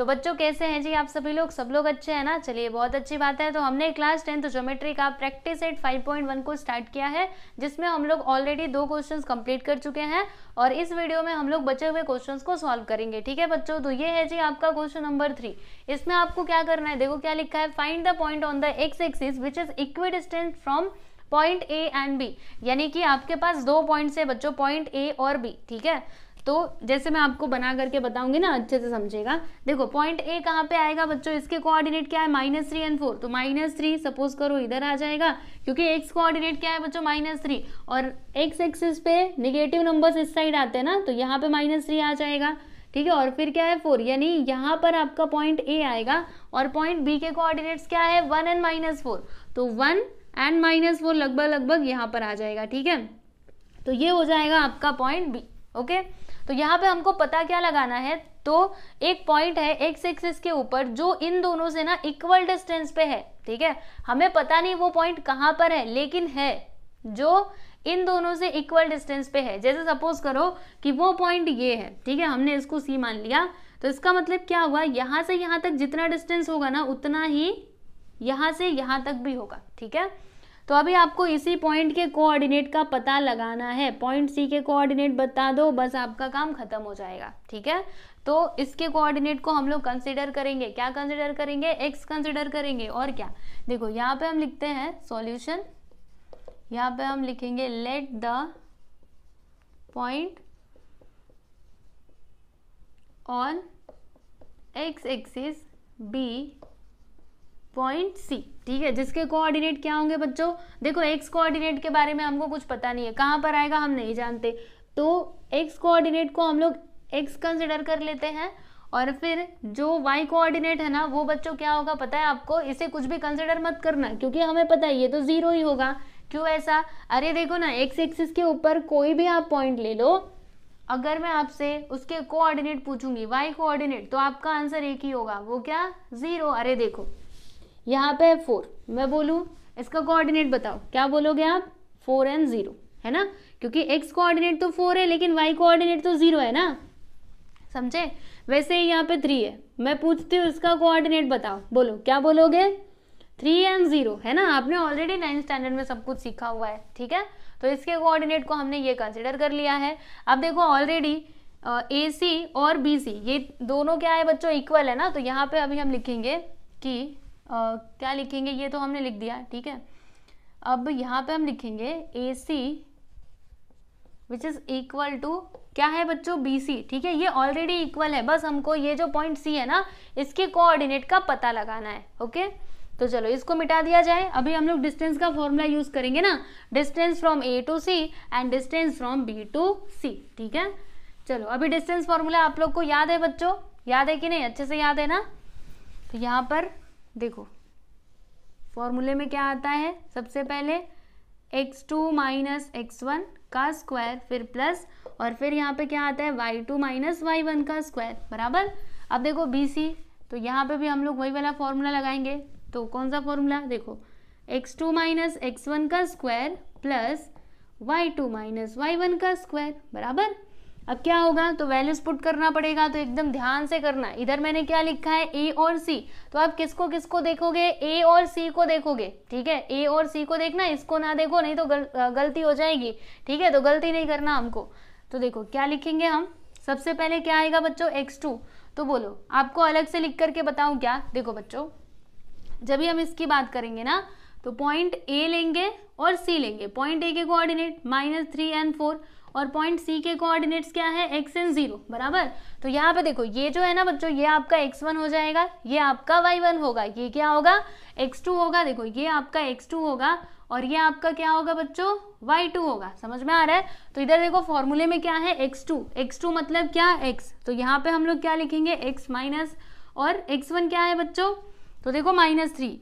तो बच्चों कैसे हैं जी आप सभी लोग सब लोग अच्छे हैं ना चलिए बहुत अच्छी बात है तो हमने क्लास टेंथ ज्योमेट्री का प्रैक्टिस एट 5.1 को स्टार्ट किया है जिसमें हम लोग ऑलरेडी दो क्वेश्चंस कंप्लीट कर चुके हैं और इस वीडियो में हम लोग बचे हुए क्वेश्चंस को सॉल्व करेंगे ठीक है बच्चों तो ये है जी आपका क्वेश्चन नंबर थ्री इसमें आपको क्या करना है देखो क्या लिखा है find the point on the x axis which is equidistant from point A and B यानी कि आपके पास दो पॉइंट्स है बच्चों पॉइंट ए और बी ठीक है तो जैसे मैं आपको बना करके बताऊंगी ना अच्छे से समझेगा देखो पॉइंट ए कहाँ पे आएगा बच्चों इसके कोऑर्डिनेट क्या है माइनस थ्री एंड फोर तो माइनस थ्री सपोज करो इधर आ जाएगा क्योंकि एक्स कोऑर्डिनेट क्या है बच्चों माइनस थ्री और एक्स एक्सिस पे निगेटिव नंबर्स इस साइड आते हैं ना तो यहाँ पे माइनस थ्री आ जाएगा ठीक है और फिर क्या है फोर यानी यहाँ पर आपका पॉइंट ए आएगा और पॉइंट बी के कोऑर्डिनेट्स क्या है वन एंड माइनस फोर तो वन एंड माइनस फोर लगभग लगभग यहाँ पर आ जाएगा ठीक है तो ये हो जाएगा आपका पॉइंट बी ओके तो यहाँ पे हमको पता क्या लगाना है तो एक पॉइंट है एक्स एक्सिस के ऊपर जो इन दोनों से ना इक्वल डिस्टेंस पे है ठीक है हमें पता नहीं वो पॉइंट कहाँ पर है लेकिन है जो इन दोनों से इक्वल डिस्टेंस पे है जैसे सपोज करो कि वो पॉइंट ये है ठीक है हमने इसको सी मान लिया तो इसका मतलब क्या हुआ यहाँ से यहाँ तक जितना डिस्टेंस होगा ना उतना ही यहाँ से यहाँ तक भी होगा ठीक है तो अभी आपको इसी पॉइंट के कोऑर्डिनेट का पता लगाना है पॉइंट सी के कोऑर्डिनेट बता दो बस आपका काम खत्म हो जाएगा ठीक है तो इसके कोऑर्डिनेट को हम लोग कंसिडर करेंगे क्या कंसिडर करेंगे एक्स कंसिडर करेंगे और क्या देखो यहाँ पे हम लिखते हैं सॉल्यूशन यहाँ पे हम लिखेंगे let the point on X axis be point C ठीक है जिसके कोऑर्डिनेट क्या होंगे बच्चों देखो एक्स कोऑर्डिनेट के बारे में हमको कुछ पता नहीं है कहाँ पर आएगा हम नहीं जानते तो एक्स कोऑर्डिनेट को हम लोग एक्स कंसिडर कर लेते हैं और फिर जो वाई कोऑर्डिनेट है ना वो बच्चों क्या होगा पता है आपको इसे कुछ भी कंसिडर मत करना क्योंकि हमें पता है ये तो ज़ीरो ही होगा क्यों ऐसा अरे देखो ना एक्स एक्सिस के ऊपर कोई भी आप पॉइंट ले लो अगर मैं आपसे उसके कोऑर्डिनेट पूछूंगी वाई कोऑर्डिनेट तो आपका आंसर एक ही होगा वो क्या ज़ीरो अरे देखो यहाँ पे है फोर मैं बोलूँ इसका कोऑर्डिनेट बताओ क्या बोलोगे आप फोर एंड ज़ीरो है ना क्योंकि एक्स कोऑर्डिनेट तो फोर है लेकिन वाई कोऑर्डिनेट तो ज़ीरो है ना समझे वैसे ही यहाँ पे थ्री है मैं पूछती हूँ इसका कोऑर्डिनेट बताओ बोलो क्या बोलोगे थ्री एंड ज़ीरो है ना आपने ऑलरेडी नाइन्थ स्टैंडर्ड में सब कुछ सीखा हुआ है ठीक है तो इसके कोऑर्डिनेट को हमने ये कंसिडर कर लिया है अब देखो ऑलरेडी ए सी और बी सी ये दोनों क्या है बच्चों इक्वल है ना तो यहाँ पे अभी हम लिखेंगे कि क्या लिखेंगे ये तो हमने लिख दिया ठीक है अब यहाँ पे हम लिखेंगे A C which is equal to क्या है बच्चों बी सी ठीक है ये ऑलरेडी इक्वल है बस हमको ये जो पॉइंट सी है ना इसके कोऑर्डिनेट का पता लगाना है ओके तो चलो इसको मिटा दिया जाए अभी हम लोग डिस्टेंस का फॉर्मूला यूज करेंगे ना distance from A to C and distance from B to C ठीक है चलो अभी डिस्टेंस फॉर्मूला आप लोग को याद है बच्चों याद है कि नहीं अच्छे से याद है ना तो यहाँ पर देखो फॉर्मूले में क्या आता है सबसे पहले X two minus x one का स्क्वायर फिर प्लस और फिर यहाँ पे क्या आता है Y two minus Y one का स्क्वायर बराबर अब देखो बी सी तो यहाँ पे भी हम लोग वही वाला फॉर्मूला लगाएंगे तो कौन सा फॉर्मूला देखो X two minus x one का square plus Y two minus Y one का स्क्वायर बराबर अब क्या होगा तो वैल्यूज पुट करना पड़ेगा तो एकदम ध्यान से करना इधर मैंने क्या लिखा है ए और सी तो आप किसको किसको देखोगे ए और सी को देखोगे ठीक है ए और सी को देखना इसको ना देखो नहीं तो गल, गलती हो जाएगी ठीक है तो गलती नहीं करना हमको तो देखो क्या लिखेंगे हम सबसे पहले क्या आएगा बच्चों एक्स टू तो बोलो आपको अलग से लिख करके बताऊं क्या देखो बच्चों जब भी हम इसकी बात करेंगे ना तो पॉइंट ए लेंगे और सी लेंगे पॉइंट ए के coordinate minus three and four और पॉइंट सी के कोऑर्डिनेट्स क्या है एक्स एन जीरो बराबर तो यहाँ पे देखो ये जो है ना बच्चों ये आपका एक्स वन हो जाएगा ये आपका वाई वन होगा ये क्या होगा एक्स टू होगा देखो ये आपका एक्स टू होगा और ये आपका क्या होगा बच्चों वाई टू होगा समझ में आ रहा है तो इधर देखो फॉर्मूले में क्या है एक्स टू एक्स टू मतलब क्या एक्स तो यहाँ पे हम लोग क्या लिखेंगे एक्स माइनस और एक्स वन क्या है बच्चों तो देखो माइनस थ्री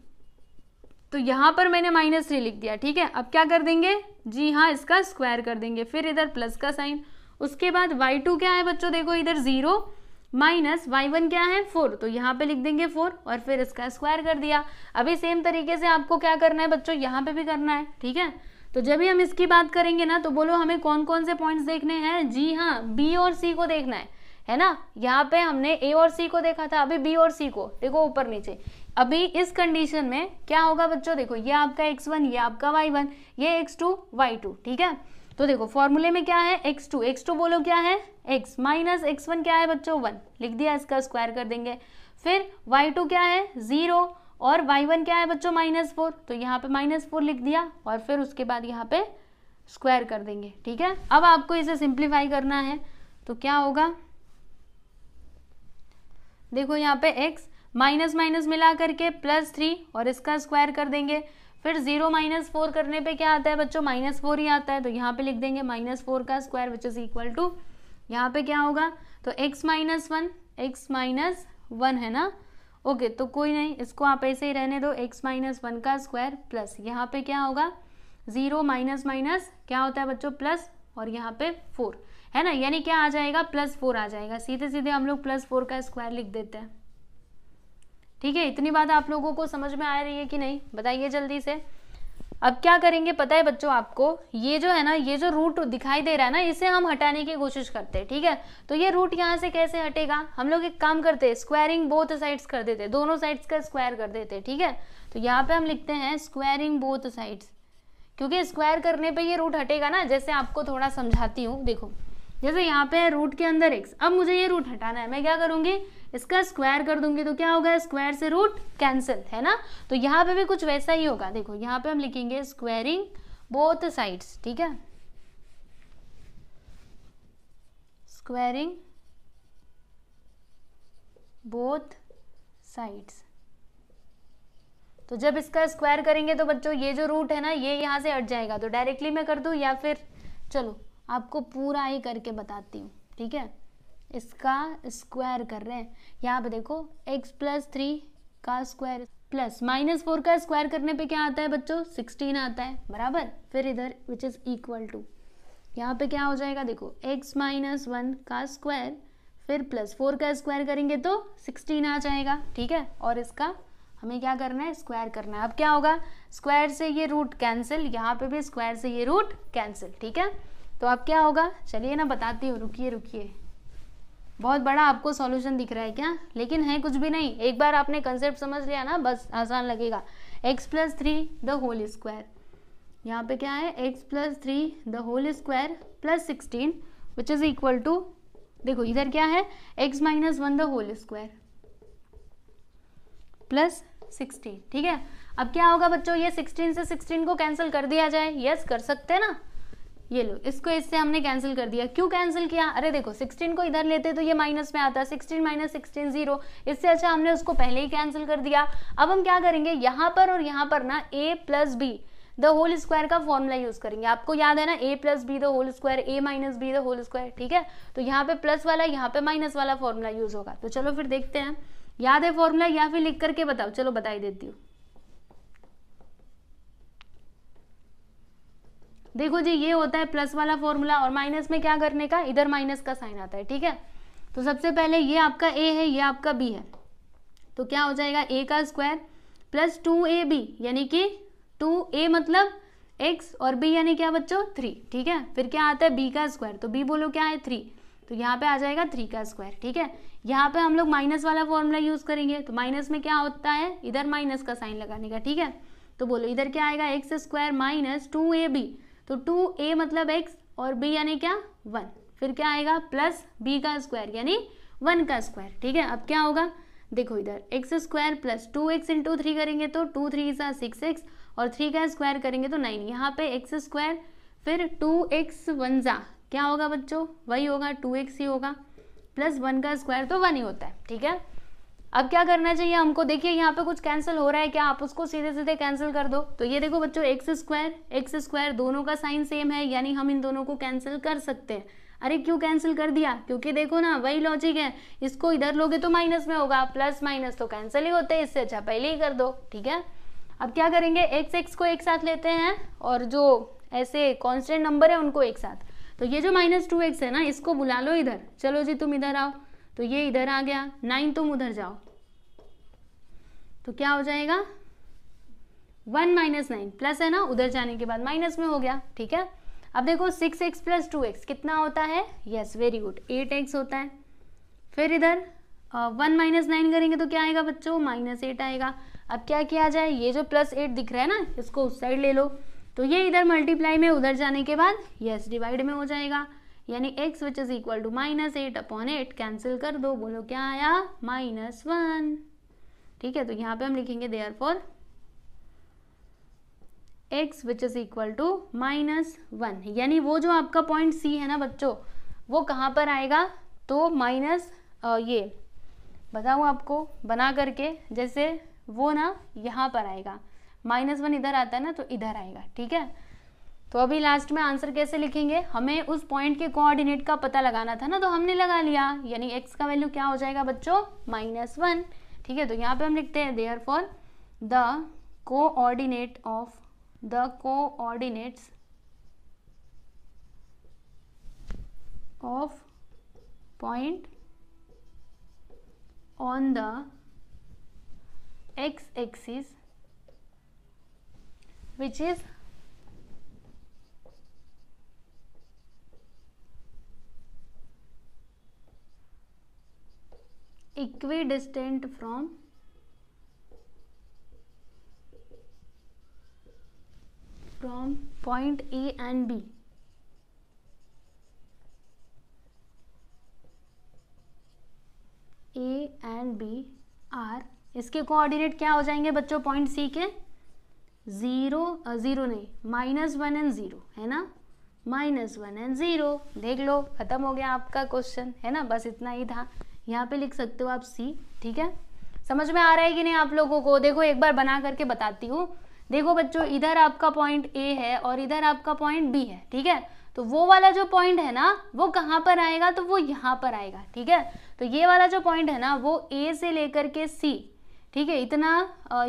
तो यहाँ पर मैंने माइनस थ्री लिख दिया ठीक है अब क्या कर देंगे जी हाँ इसका स्क्वायर कर देंगे फिर इधर प्लस का साइन उसके बाद वाई टू क्या है बच्चों देखो इधर ज़ीरो माइनस y1 क्या है फोर तो यहाँ पे लिख देंगे फोर और फिर इसका स्क्वायर कर दिया अभी सेम तरीके से आपको क्या करना है बच्चों यहाँ पे भी करना है ठीक है तो जब भी हम इसकी बात करेंगे ना तो बोलो हमें कौन कौन से पॉइंट्स देखने हैं जी हाँ बी और सी को देखना है है ना यहाँ पे हमने ए और सी को देखा था अभी बी और सी को देखो ऊपर नीचे अभी इस कंडीशन में क्या होगा बच्चों देखो ये आपका x1 ये आपका y1 ये x2 y2 ठीक है तो देखो फॉर्मूले में क्या है एक्स टू एक्स टू बोलो क्या है x माइनस एक्स वन क्या है बच्चों वन लिख दिया इसका स्क्वायर कर देंगे फिर वाई टू क्या है ज़ीरो और वाई वन क्या है बच्चों माइनस फोर तो यहाँ पे माइनस फोर लिख दिया और फिर उसके बाद यहाँ पे स्क्वायर कर देंगे ठीक है अब आपको इसे सिंप्लीफाई करना है तो क्या होगा देखो यहाँ पे एक्स माइनस माइनस मिला करके प्लस थ्री और इसका स्क्वायर कर देंगे फिर जीरो माइनस फोर करने पे क्या आता है बच्चों माइनस फोर ही आता है तो यहाँ पे लिख देंगे माइनस फोर का square which is equal to यहाँ पे क्या होगा तो x minus one x minus one है ना ओके तो कोई नहीं इसको आप ऐसे ही रहने दो एक्स माइनस वन का स्क्वायर प्लस यहाँ पे क्या होगा ज़ीरो माइनस माइनस क्या होता है बच्चों प्लस और यहाँ पे फोर है ना यानी क्या आ जाएगा प्लस फोर आ जाएगा सीधे सीधे हम लोग प्लस फोर का स्क्वायर लिख देते हैं ठीक है इतनी बात आप लोगों को समझ में आ रही है कि नहीं बताइए जल्दी से अब क्या करेंगे पता है बच्चों आपको ये जो है ना ये जो रूट दिखाई दे रहा है ना इसे हम हटाने की कोशिश करते हैं ठीक है तो ये रूट यहाँ से कैसे हटेगा हम लोग एक काम करते हैं स्क्वायरिंग बोथ साइड्स कर देते हैं दोनों साइड्स का स्क्वायर कर देते हैं ठीक है तो यहाँ पे हम लिखते हैं स्क्वायरिंग बोथ साइड्स क्योंकि स्क्वायर करने पर ये रूट हटेगा ना जैसे आपको थोड़ा समझाती हूँ देखो जैसे यहाँ पे है रूट के अंदर एक्स अब मुझे ये रूट हटाना है मैं क्या करूंगी इसका स्क्वायर कर दूंगी तो क्या होगा स्क्वायर से रूट कैंसिल है ना तो यहाँ पे भी कुछ वैसा ही होगा देखो यहाँ पे हम लिखेंगे स्क्वायरिंग बोथ साइड्स ठीक है स्क्वायरिंग बोथ साइड्स तो जब इसका स्क्वायर करेंगे तो बच्चों ये जो रूट है ना ये यहां से हट जाएगा तो डायरेक्टली मैं कर दू या फिर चलो आपको पूरा ही करके बताती हूँ ठीक है इसका स्क्वायर कर रहे हैं यहाँ पे देखो x प्लस थ्री का स्क्वायर प्लस माइनस फोर का स्क्वायर करने पे क्या आता है बच्चों सिक्सटीन आता है बराबर फिर इधर विच इज़ इक्वल टू यहाँ पे क्या हो जाएगा देखो x माइनस वन का स्क्वायर फिर प्लस फोर का स्क्वायर करेंगे तो सिक्सटीन आ जाएगा ठीक है और इसका हमें क्या करना है स्क्वायर करना है अब क्या होगा स्क्वायर से ये रूट कैंसिल यहाँ पे भी स्क्वायर से ये रूट कैंसिल ठीक है तो अब क्या होगा चलिए ना बताती हूँ रुकिए रुकिए बहुत बड़ा आपको सॉल्यूशन दिख रहा है क्या लेकिन है कुछ भी नहीं एक बार आपने कंसेप्ट समझ लिया ना बस आसान लगेगा x plus three the whole square यहाँ पे क्या है x plus three the whole square plus sixteen which is equal to देखो इधर क्या है x minus one the whole square plus sixteen ठीक है अब क्या होगा बच्चों ये सिक्सटीन से सिक्सटीन को कैंसिल कर दिया जाए यस yes, कर सकते हैं ना ये लो इसको इससे हमने कैंसिल कर दिया क्यों कैंसिल किया अरे देखो 16 को इधर लेते तो ये माइनस में आता 16 माइनस सिक्सटीन जीरो इससे अच्छा हमने उसको पहले ही कैंसिल कर दिया अब हम क्या करेंगे यहाँ पर और यहाँ पर ना a plus b the whole square का फॉर्मूला यूज करेंगे आपको याद है ना a plus b the whole square a minus B the whole square ठीक है तो यहाँ पे प्लस वाला यहाँ पे माइनस वाला फॉर्मूला यूज होगा तो चलो फिर देखते हैं याद है फॉर्मूला या फिर लिख करके बताओ चलो बताई देती हूँ देखो जी ये होता है प्लस वाला फॉर्मूला और माइनस में क्या करने का इधर माइनस का साइन आता है ठीक है तो सबसे पहले ये आपका ए है ये आपका बी है तो क्या हो जाएगा ए का स्क्वायर प्लस टू ए बी यानी कि टू ए मतलब एक्स और बी यानी क्या बच्चों थ्री ठीक है फिर क्या आता है बी का स्क्वायर तो बी बोलो क्या है थ्री तो यहाँ पे आ जाएगा थ्री का स्क्वायर ठीक है यहाँ पे हम लोग माइनस वाला फॉर्मूला यूज़ करेंगे तो माइनस में क्या होता है इधर माइनस का साइन लगाने का ठीक है तो बोलो इधर क्या आएगा x square minus two A B तो टू ए मतलब एक्स और बी यानी क्या वन फिर क्या आएगा प्लस बी का स्क्वायर यानी वन का स्क्वायर ठीक है अब क्या होगा देखो इधर x square plus two x into three करेंगे तो टू थ्री सा सिक्स एक्स और थ्री का स्क्वायर करेंगे तो नाइन यहाँ पे एक्स स्क्वायर फिर टू एक्स वन ज़ा क्या होगा बच्चों वही होगा टू एक्स ही होगा प्लस वन का स्क्वायर तो वन ही होता है ठीक है अब क्या करना चाहिए हमको देखिए यहाँ पे कुछ कैंसिल हो रहा है क्या आप उसको सीधे सीधे कैंसिल कर दो तो ये देखो बच्चों एक्स स्क्वायर एक्स स्क्वायर दोनों का साइन सेम है यानी हम इन दोनों को कैंसिल कर सकते हैं अरे क्यों कैंसिल कर दिया क्योंकि देखो ना वही लॉजिक है इसको इधर लोगे तो माइनस में होगा प्लस माइनस तो कैंसिल ही होते हैं इससे अच्छा पहले ही कर दो ठीक है अब क्या करेंगे एक्स एक्स को एक साथ लेते हैं और जो ऐसे कॉन्स्टेंट नंबर है उनको एक साथ तो ये जो माइनस टू एक्स है ना इसको बुला लो इधर चलो जी तुम इधर आओ तो ये इधर आ गया नाइन तुम उधर जाओ तो क्या हो जाएगा वन माइनस नाइन प्लस है ना उधर जाने के बाद माइनस में हो गया ठीक है अब देखो six x plus two x कितना होता है yes very good eight x होता है फिर इधर वन माइनस नाइन करेंगे तो क्या आएगा बच्चों माइनस एट आएगा अब क्या किया जाए ये जो प्लस एट दिख रहा है ना इसको उस साइड ले लो तो ये इधर मल्टीप्लाई में उधर जाने के बाद यस डिवाइड में हो जाएगा यानी x which is equal to minus eight upon eight cancel कर दो बोलो क्या आया माइनस वन ठीक है तो यहां पे हम लिखेंगे there for x which is equal to minus one यानी वो जो आपका पॉइंट c है ना बच्चों वो कहां पर आएगा तो माइनस ये बताऊ आपको बना करके जैसे वो ना यहां पर आएगा माइनस वन इधर आता है ना तो इधर आएगा ठीक है तो अभी लास्ट में आंसर कैसे लिखेंगे हमें उस पॉइंट के कोऑर्डिनेट का पता लगाना था ना तो हमने लगा लिया यानी एक्स का वैल्यू क्या हो जाएगा बच्चों माइनस वन ठीक है तो यहाँ पे हम लिखते हैं there therefore the coordinate of the coordinates of point on the x axis which is equidistant from from point A and B A and B are इसके कोऑर्डिनेट क्या हो जाएंगे बच्चों पॉइंट सी के ज़ीरो ज़ीरो नहीं minus one and zero है ना minus one and zero देख लो ख़त्म हो गया आपका क्वेश्चन है ना बस इतना ही था यहाँ पे लिख सकते हो आप सी ठीक है समझ में आ रहा है कि नहीं आप लोगों को देखो एक बार बना करके बताती हूँ देखो बच्चों इधर आपका पॉइंट ए है और इधर आपका पॉइंट बी है ठीक है तो वो वाला जो पॉइंट है ना वो कहाँ पर आएगा तो वो यहाँ पर आएगा ठीक है तो ये वाला जो पॉइंट है ना वो ए से लेकर के सी ठीक है इतना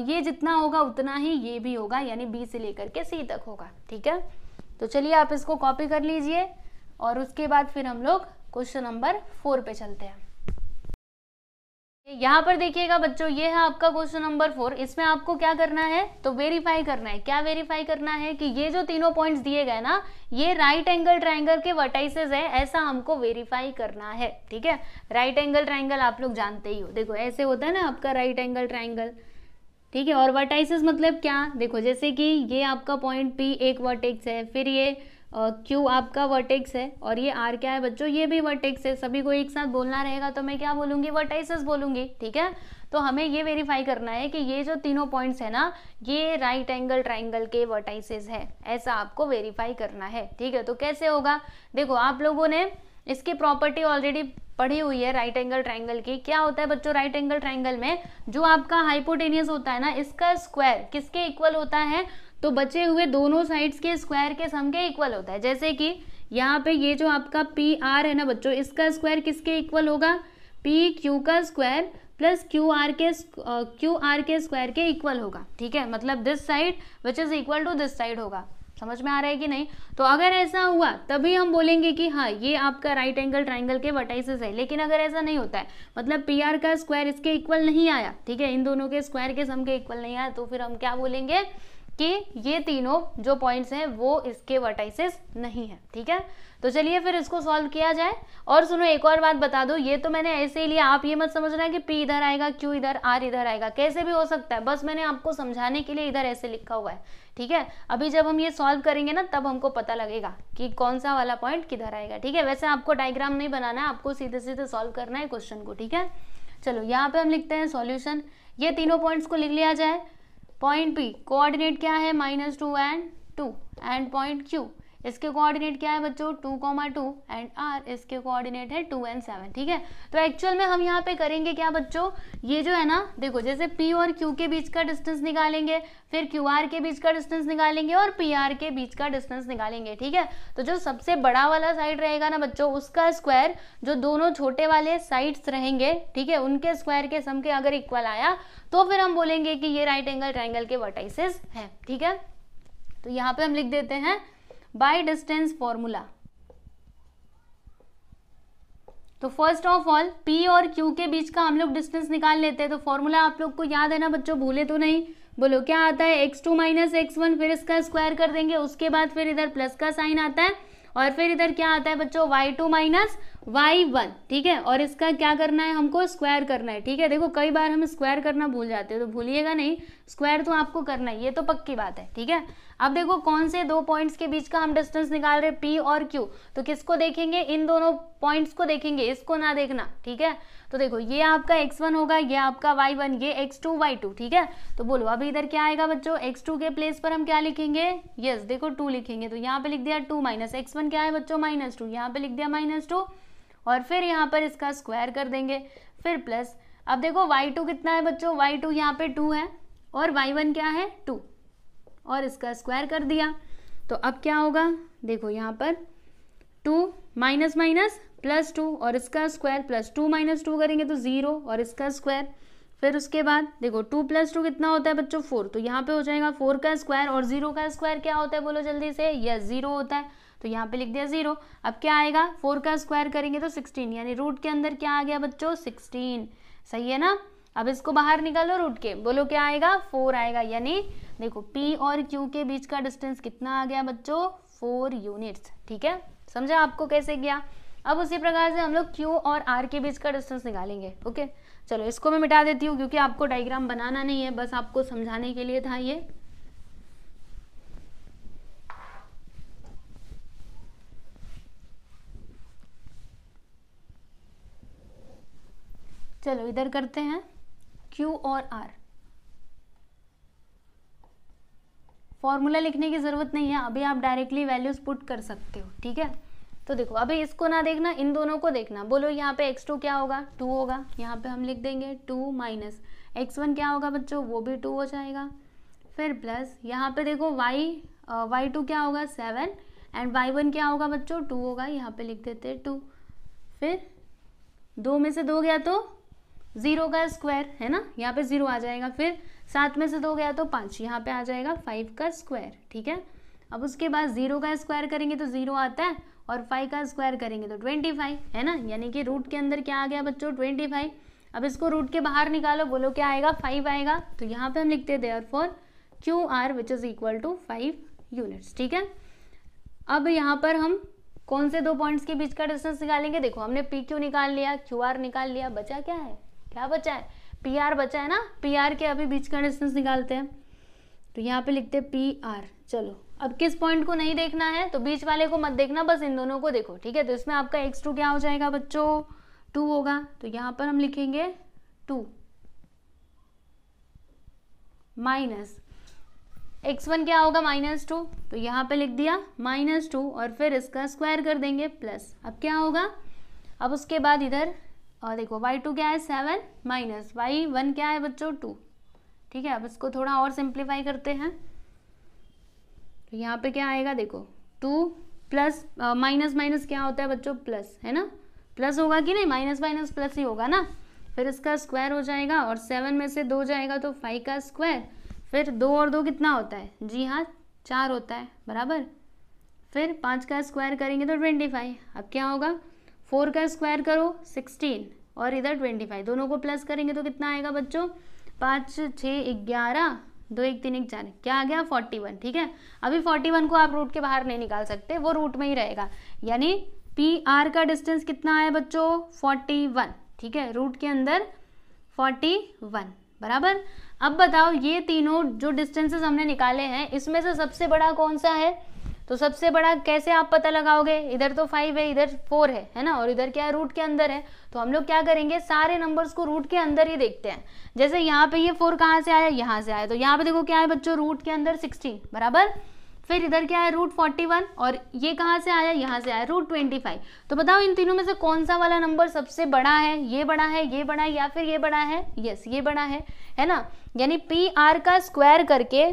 ये जितना होगा उतना ही ये भी होगा यानी बी से लेकर के सी तक होगा ठीक है तो चलिए आप इसको कॉपी कर लीजिए और उसके बाद फिर हम लोग क्वेश्चन नंबर फोर पे चलते हैं यहाँ पर देखिएगा बच्चों ये है आपका क्वेश्चन नंबर फोर इसमें आपको क्या करना है तो वेरीफाई करना है क्या वेरीफाई करना है कि ये जो तीनों पॉइंट्स दिए गए ना ये राइट एंगल ट्राइंगल के वटाइसेज है ऐसा हमको वेरीफाई करना है ठीक है राइट एंगल ट्राइंगल आप लोग जानते ही हो देखो ऐसे होता है ना आपका राइट एंगल ट्राइंगल ठीक है और वर्टाइसेस मतलब क्या देखो जैसे कि ये आपका पॉइंट पी एक वर्टेक्स है फिर ये क्यू uh, आपका वर्टेक्स है और ये आर क्या है बच्चों ये भी वर्टेक्स है सभी को एक साथ बोलना रहेगा तो मैं क्या बोलूंगी वर्टाइसेस बोलूंगी ठीक है तो हमें ये वेरीफाई करना है कि ये जो तीनों पॉइंट्स है ना ये राइट एंगल ट्राइंगल के वर्टाइसेस है ऐसा आपको वेरीफाई करना है ठीक है तो कैसे होगा देखो आप लोगों ने इसकी प्रॉपर्टी ऑलरेडी पढ़ी हुई है राइट एंगल ट्राइंगल की क्या होता है बच्चों राइट एंगल ट्राइंगल में जो आपका हाइपोटेनियस होता है ना इसका स्क्वायर किसके इक्वल होता है तो बचे हुए दोनों साइड्स के स्क्वायर के सम के इक्वल होता है जैसे कि यहाँ पे ये जो आपका पी आर है ना बच्चों इसका स्क्वायर किसके इक्वल होगा पी क्यू का स्क्वायर प्लस क्यू आर के क्यू आर के स्क्वायर के इक्वल होगा ठीक है मतलब this side which is equal to this side होगा समझ में आ रहा है कि नहीं तो अगर ऐसा हुआ तभी हम बोलेंगे कि हाँ ये आपका राइट एंगल ट्राइंगल के वटाइसेस है लेकिन अगर ऐसा नहीं होता है मतलब पी आर का स्क्वायर इसके इक्वल नहीं आया ठीक है इन दोनों के स्क्वायर के सम के इक्वल नहीं आया तो फिर हम क्या बोलेंगे कि ये तीनों जो पॉइंट्स हैं वो इसके वर्टाइसिस नहीं है ठीक है तो चलिए फिर इसको सॉल्व किया जाए और सुनो एक और बात बता दो ये तो मैंने ऐसे ही लिया आप ये मत समझना कि पी इधर आएगा Q इधर आर इधर आएगा कैसे भी हो सकता है बस मैंने आपको समझाने के लिए इधर ऐसे लिखा हुआ है ठीक है अभी जब हम ये सॉल्व करेंगे ना तब हमको पता लगेगा कि कौन सा वाला पॉइंट किधर आएगा ठीक है वैसे आपको डायग्राम नहीं बनाना है आपको सीधे सीधे सॉल्व करना है क्वेश्चन को ठीक है चलो यहाँ पे हम लिखते हैं सोल्यूशन ये तीनों पॉइंट्स को लिख लिया जाए पॉइंट पी कोऑर्डिनेट क्या है minus two and two and point Q इसके कोऑर्डिनेट क्या है बच्चों two comma two and R इसके कोऑर्डिनेट है टू एंड सेवन ठीक है तो एक्चुअल में हम यहाँ पे करेंगे क्या बच्चों ये जो है ना देखो जैसे पी और क्यू के बीच का डिस्टेंस निकालेंगे फिर क्यू आर के बीच का डिस्टेंस निकालेंगे और पी आर के बीच का डिस्टेंस निकालेंगे ठीक है तो जो सबसे बड़ा वाला साइड रहेगा ना बच्चों उसका स्क्वायर जो दोनों छोटे वाले साइड्स रहेंगे ठीक है उनके स्क्वायर के सम के अगर इक्वल आया तो फिर हम बोलेंगे कि ये राइट एंगल ट्राइंगल के वर्टाइसेस है ठीक है तो यहाँ पे हम लिख देते हैं बाय डिस्टेंस फॉर्मूला तो फर्स्ट ऑफ ऑल पी और क्यू के बीच का हम लोग डिस्टेंस निकाल लेते हैं तो फॉर्मूला आप लोग को याद है ना बच्चों भूले तो नहीं बोलो क्या आता है x two minus x one फिर इसका स्क्वायर कर देंगे उसके बाद फिर इधर प्लस का साइन आता है और फिर इधर क्या आता है बच्चों y two minus Y one ठीक है और इसका क्या करना है हमको स्क्वायर करना है ठीक है देखो कई बार हम स्क्वायर करना भूल जाते हैं तो भूलिएगा नहीं स्क्वायर तो आपको करना है ये तो पक्की बात है ठीक है अब देखो कौन से दो पॉइंट्स के बीच का हम डिस्टेंस निकाल रहे पी और क्यू तो किसको देखेंगे इन दोनों पॉइंट्स को देखेंगे इसको ना देखना ठीक है तो देखो ये आपका x1 होगा ये आपका y1 ये x2 y2 ठीक है तो बोलो अब इधर क्या आएगा बच्चों x2 के प्लेस पर हम क्या लिखेंगे यस देखो 2 लिखेंगे तो यहाँ पे लिख दिया 2 माइनस एक्स क्या है बच्चों माइनस टू यहाँ पे लिख दिया माइनस टू और फिर यहाँ पर इसका स्क्वायर कर देंगे फिर प्लस अब देखो वाई टू कितना है बच्चों y2 टू यहाँ पे टू है और वाई वन क्या है टू और इसका स्क्वायर कर दिया तो अब क्या होगा देखो यहाँ पर two minus minus plus two और इसका square plus two minus two करेंगे तो ज़ीरो और इसका स्क्वायर फिर उसके बाद देखो टू प्लस टू कितना होता है बच्चों फोर तो यहाँ पे हो जाएगा फोर का स्क्वायर और जीरो का स्क्वायर क्या होता है बोलो जल्दी से यस जीरो होता है तो यहाँ पे लिख दिया जीरो अब क्या आएगा फोर का स्क्वायर करेंगे तो सिक्सटीन यानी रूट के अंदर क्या आ गया बच्चों सिक्सटीन सही है ना अब इसको बाहर निकालो रूट के बोलो क्या आएगा फोर आएगा यानी देखो पी और क्यू के बीच का डिस्टेंस कितना आ गया बच्चों फोर यूनिट्स ठीक है समझा आपको कैसे गया अब उसी प्रकार से हम लोग क्यू और आर के बीच का डिस्टेंस निकालेंगे ओके चलो इसको मैं मिटा देती हूँ क्योंकि आपको डायग्राम बनाना नहीं है बस आपको समझाने के लिए था ये चलो इधर करते हैं Q और R फॉर्मूला लिखने की ज़रूरत नहीं है अभी आप डायरेक्टली वैल्यूज़ पुट कर सकते हो ठीक है तो देखो अभी इसको ना देखना इन दोनों को देखना बोलो यहाँ पे x2 क्या होगा 2 होगा यहाँ पे हम लिख देंगे 2 माइनस एक्स वन क्या होगा बच्चों वो भी 2 हो जाएगा फिर प्लस यहाँ पे देखो y वाई टू क्या होगा 7 एंड y1 क्या होगा बच्चों 2 होगा यहाँ पे लिख देते टू फिर दो में से दो गया तो जीरो का स्क्वायर है ना यहाँ पे जीरो आ जाएगा फिर सात में से दो गया तो पाँच यहाँ पे आ जाएगा फाइव का स्क्वायर ठीक है अब उसके बाद जीरो का स्क्वायर करेंगे तो जीरो आता है और फाइव का स्क्वायर करेंगे तो ट्वेंटी फाइव है ना यानी कि रूट के अंदर क्या आ गया बच्चों ट्वेंटी फाइव अब इसको रूट के बाहर निकालो बोलो क्या आएगा फाइव आएगा तो यहाँ पे हम लिखते हैं there therefore Q R which is equal to five units ठीक है अब यहाँ पर हम कौन से दो पॉइंट्स के बीच का डिस्टेंस निकालेंगे देखो हमने पी क्यू निकाल लिया क्यू आर निकाल लिया बचा क्या है क्या बचा है पी आर बचा है ना पी आर के अभी बीच का डिस्टेंस निकालते हैं तो यहाँ पे लिखते हैं पी आर चलो अब किस पॉइंट को नहीं देखना है तो बीच वाले को मत देखना बस इन दोनों को देखो ठीक है तो इसमें आपका एक्स टू क्या हो जाएगा बच्चों टू होगा तो यहाँ पर हम लिखेंगे टू माइनस एक्स वन क्या होगा माइनस टू तो यहाँ पे लिख दिया माइनस टू और फिर इसका स्क्वायर कर देंगे प्लस अब क्या होगा अब उसके बाद इधर और देखो वाई टू क्या है सेवन माइनस वाई वन क्या है बच्चों टू ठीक है अब इसको थोड़ा और सिंप्लीफाई करते हैं तो यहाँ पे क्या आएगा देखो टू प्लस माइनस माइनस क्या होता है बच्चों प्लस है ना प्लस होगा कि नहीं माइनस माइनस प्लस ही होगा ना फिर इसका स्क्वायर हो जाएगा और सेवन में से दो जाएगा तो फाइव का स्क्वायर फिर दो और दो कितना होता है जी हाँ चार होता है बराबर फिर पाँच का स्क्वायर करेंगे तो ट्वेंटी फाइव अब क्या होगा फोर का स्क्वायर करो सिक्सटीन और इधर ट्वेंटी फाइव दोनों को प्लस करेंगे तो कितना आएगा बच्चों पाँच छः ग्यारह दो एक तीन एक चार क्या आ गया फोर्टी वन ठीक है अभी फोर्टी वन को आप रूट के बाहर नहीं निकाल सकते वो रूट में ही रहेगा यानी पी आर का डिस्टेंस कितना आया बच्चों फोर्टी वन ठीक है रूट के अंदर फोर्टी वन बराबर अब बताओ ये तीनों जो डिस्टेंसेस हमने निकाले हैं इसमें से सबसे बड़ा कौन सा है तो सबसे बड़ा कैसे आप पता लगाओगे इधर तो फाइव है इधर फोर है है ना और इधर क्या है रूट के अंदर है तो हम लोग क्या करेंगे सारे नंबर्स को रूट के अंदर ही देखते हैं जैसे यहाँ पे ये फोर कहाँ से आया यहाँ से आया तो यहाँ पे देखो क्या है बच्चों रूट के अंदर सिक्सटीन बराबर फिर इधर क्या है रूट फोर्टी वन और ये कहाँ से आया यहाँ से आया रूट ट्वेंटी फाइव तो बताओ इन तीनों में से कौन सा वाला नंबर सबसे बड़ा है ये बड़ा है ये बड़ा है या फिर ये बड़ा है यस ये बड़ा है है ना यानी पी आर का स्क्वायर करके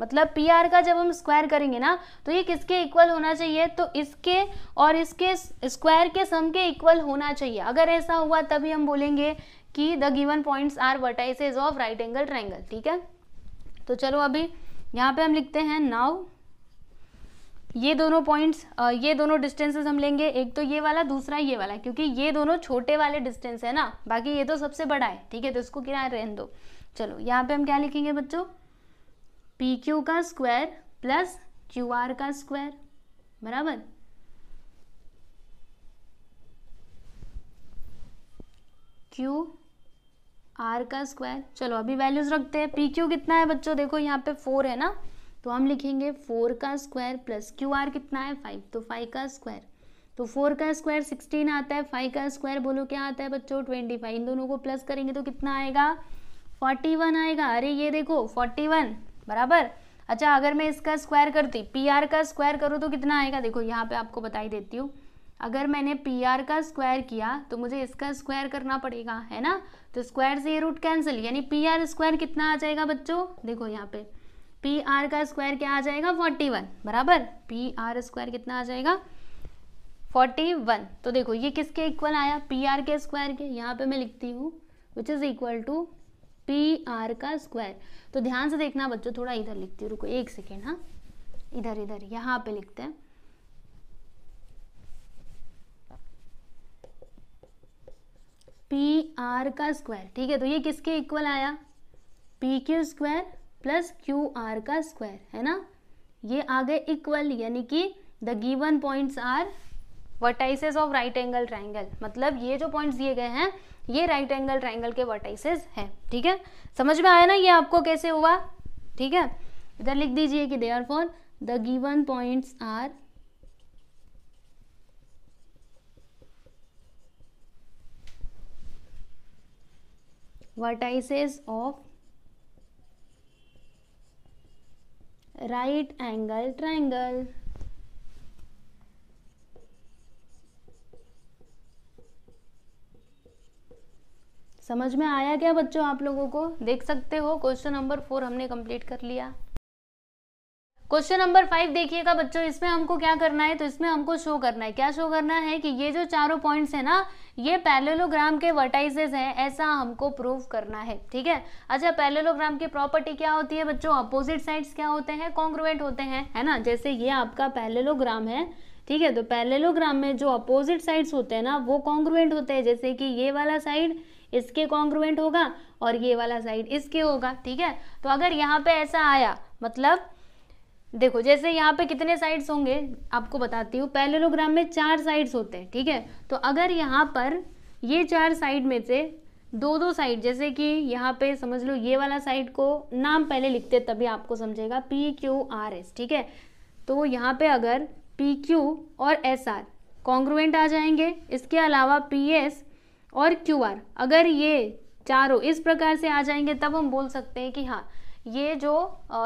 मतलब पी आर का जब हम स्क्वायर करेंगे ना तो ये किसके इक्वल होना चाहिए तो इसके और इसके स्क्वायर के सम के इक्वल होना चाहिए अगर ऐसा हुआ तभी हम बोलेंगे कि the given points are vertices of right angle triangle ठीक है तो चलो अभी यहाँ पे हम लिखते हैं नाउ ये दोनों पॉइंट्स ये दोनों डिस्टेंसेस हम लेंगे एक तो ये वाला दूसरा ये वाला क्योंकि ये दोनों छोटे वाले डिस्टेंस है ना बाकी ये तो सबसे बड़ा है ठीक है तो इसको किराया रहने दो चलो यहाँ पे हम क्या लिखेंगे बच्चों पी क्यू का स्क्वायर प्लस क्यू आर का स्क्वायर बराबर क्यू आर का स्क्वायर चलो अभी वैल्यूज रखते हैं पी क्यू कितना है बच्चों देखो यहाँ पे फोर है ना तो हम लिखेंगे फोर का स्क्वायर प्लस क्यू आर कितना है फाइव तो फाइव का स्क्वायर तो फोर का स्क्वायर सिक्सटीन आता है फाइव का स्क्वायर बोलो क्या आता है बच्चों ट्वेंटी फाइव इन दोनों को प्लस करेंगे तो कितना आएगा फोर्टी वन आएगा अरे ये देखो फोर्टी वन बराबर अच्छा अगर मैं इसका स्क्वायर करती पी आर का स्क्वायर करूँ तो कितना आएगा देखो यहाँ पे आपको बताई देती हूँ अगर मैंने पी आर का स्क्वायर किया तो मुझे इसका स्क्वायर करना पड़ेगा है ना तो स्क्वायर से ये रूट कैंसिल यानी पी आर स्क्वायर कितना आ जाएगा बच्चों देखो यहाँ पे पी आर का स्क्वायर क्या आ जाएगा फोर्टी वन बराबर पी आर स्क्वायर कितना आ जाएगा फोर्टी वन तो देखो ये किसके इक्वल आया पी आर के स्क्वायर के यहाँ पे मैं लिखती हूँ which is equal to P R का स्क्वायर तो ध्यान से देखना बच्चों थोड़ा इधर लिखती हूँ रुको एक सेकेंड हाँ इधर इधर यहाँ पे लिखते हैं पी आर का स्क्वायर ठीक है तो ये किसके इक्वल आया P Q square plus Q R का स्क्वायर है ना ये आ गए इक्वल यानी कि the given points are vertices of right angle triangle मतलब ये जो पॉइंट्स दिए गए हैं ये राइट एंगल ट्राइंगल के वर्टाइसेज हैं ठीक है समझ में आया ना ये आपको कैसे हुआ ठीक है इधर लिख दीजिए कि they are therefore the given points are vertices of right angle triangle समझ में आया क्या बच्चों आप लोगों को देख सकते हो क्वेश्चन नंबर फोर हमने कंप्लीट कर लिया क्वेश्चन नंबर फाइव देखिएगा बच्चों इसमें हमको क्या करना है तो इसमें हमको शो करना है क्या शो करना है कि ये जो चारों पॉइंट्स है ना ये पैलेलोग्राम के वर्टाइजेस हैं ऐसा हमको प्रूव करना है ठीक है अच्छा पैलेलोग्राम की प्रॉपर्टी क्या होती है बच्चों अपोजिट साइड्स क्या होते हैं कॉन्ग्रुवेंट होते हैं है ना जैसे ये आपका पैलेलोग्राम है ठीक है तो पैलेलोग्राम में जो अपोजिट साइड्स होते हैं ना वो कॉन्ग्रुएंट होते हैं जैसे कि ये वाला साइड इसके कॉन्ग्रुएंट होगा और ये वाला साइड इसके होगा ठीक है तो अगर यहाँ पे ऐसा आया मतलब देखो जैसे यहाँ पे कितने साइड्स होंगे आपको बताती हूँ पैरेलोग्राम में चार साइड्स होते हैं ठीक है तो अगर यहाँ पर ये चार साइड में से दो दो साइड जैसे कि यहाँ पे समझ लो ये वाला साइड को नाम पहले लिखते तभी आपको समझेगा पी क्यू आर एस ठीक है तो यहाँ पे अगर पी क्यू और एस आर कॉन्ग्रुवेंट आ जाएंगे इसके अलावा पी एस और क्यू आर अगर ये चारों इस प्रकार से आ जाएंगे तब हम बोल सकते हैं कि हाँ ये जो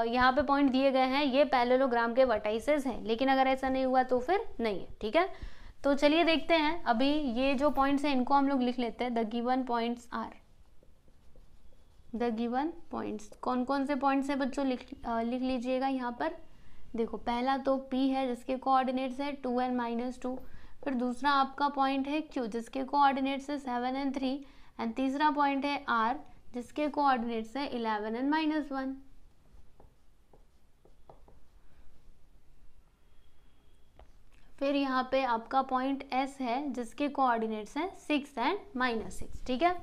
यहाँ पे पॉइंट दिए गए हैं ये पैरेललोग्राम के वर्टाइसेस हैं लेकिन अगर ऐसा नहीं हुआ तो फिर नहीं है ठीक है तो चलिए देखते हैं अभी ये जो पॉइंट्स हैं इनको हम लोग लिख लेते हैं the given points are the given points कौन कौन से पॉइंट्स हैं बच्चों लिख आ, लिख लीजिएगा यहाँ पर देखो पहला तो पी है जिसके कोऑर्डिनेट्स है टू एन माइनस टू फिर दूसरा आपका पॉइंट है क्यू जिसके कोऑर्डिनेट्स है सेवन एंड थ्री एंड तीसरा पॉइंट है आर जिसके कोऑर्डिनेट्स है इलेवन एंड माइनस वन फिर यहाँ पे आपका पॉइंट एस है जिसके कोऑर्डिनेट्स हैं सिक्स एंड माइनस सिक्स ठीक है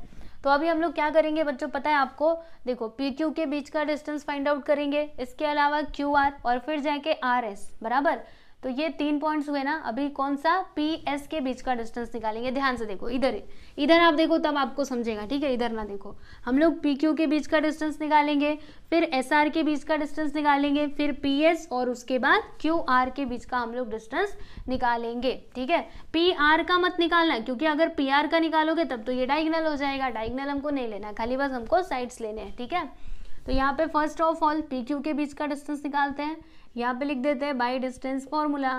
तो अभी हम लोग क्या करेंगे बच्चों पता है आपको देखो पी क्यू के बीच का डिस्टेंस फाइंड आउट करेंगे इसके अलावा क्यू आर और फिर जाके आर एस बराबर तो ये तीन पॉइंट्स हुए ना अभी कौन सा पी एस के बीच का डिस्टेंस निकालेंगे ध्यान से देखो इधर इधर आप देखो तब आपको समझेगा ठीक है इधर ना देखो हम लोग पी क्यू के बीच का डिस्टेंस निकालेंगे फिर एस आर के बीच का डिस्टेंस निकालेंगे फिर पी एस और उसके बाद क्यू आर के बीच का हम लोग डिस्टेंस निकालेंगे ठीक है पी आर का मत निकालना क्योंकि अगर पी आर का निकालोगे तब तो ये डाइग्नल हो जाएगा डाइग्नल हमको नहीं लेना खाली बस हमको साइड्स लेने हैं ठीक है तो यहाँ पे first of all P Q के बीच का डिस्टेंस निकालते हैं यहाँ पे लिख देते हैं बाई डिस्टेंस फॉर्मूला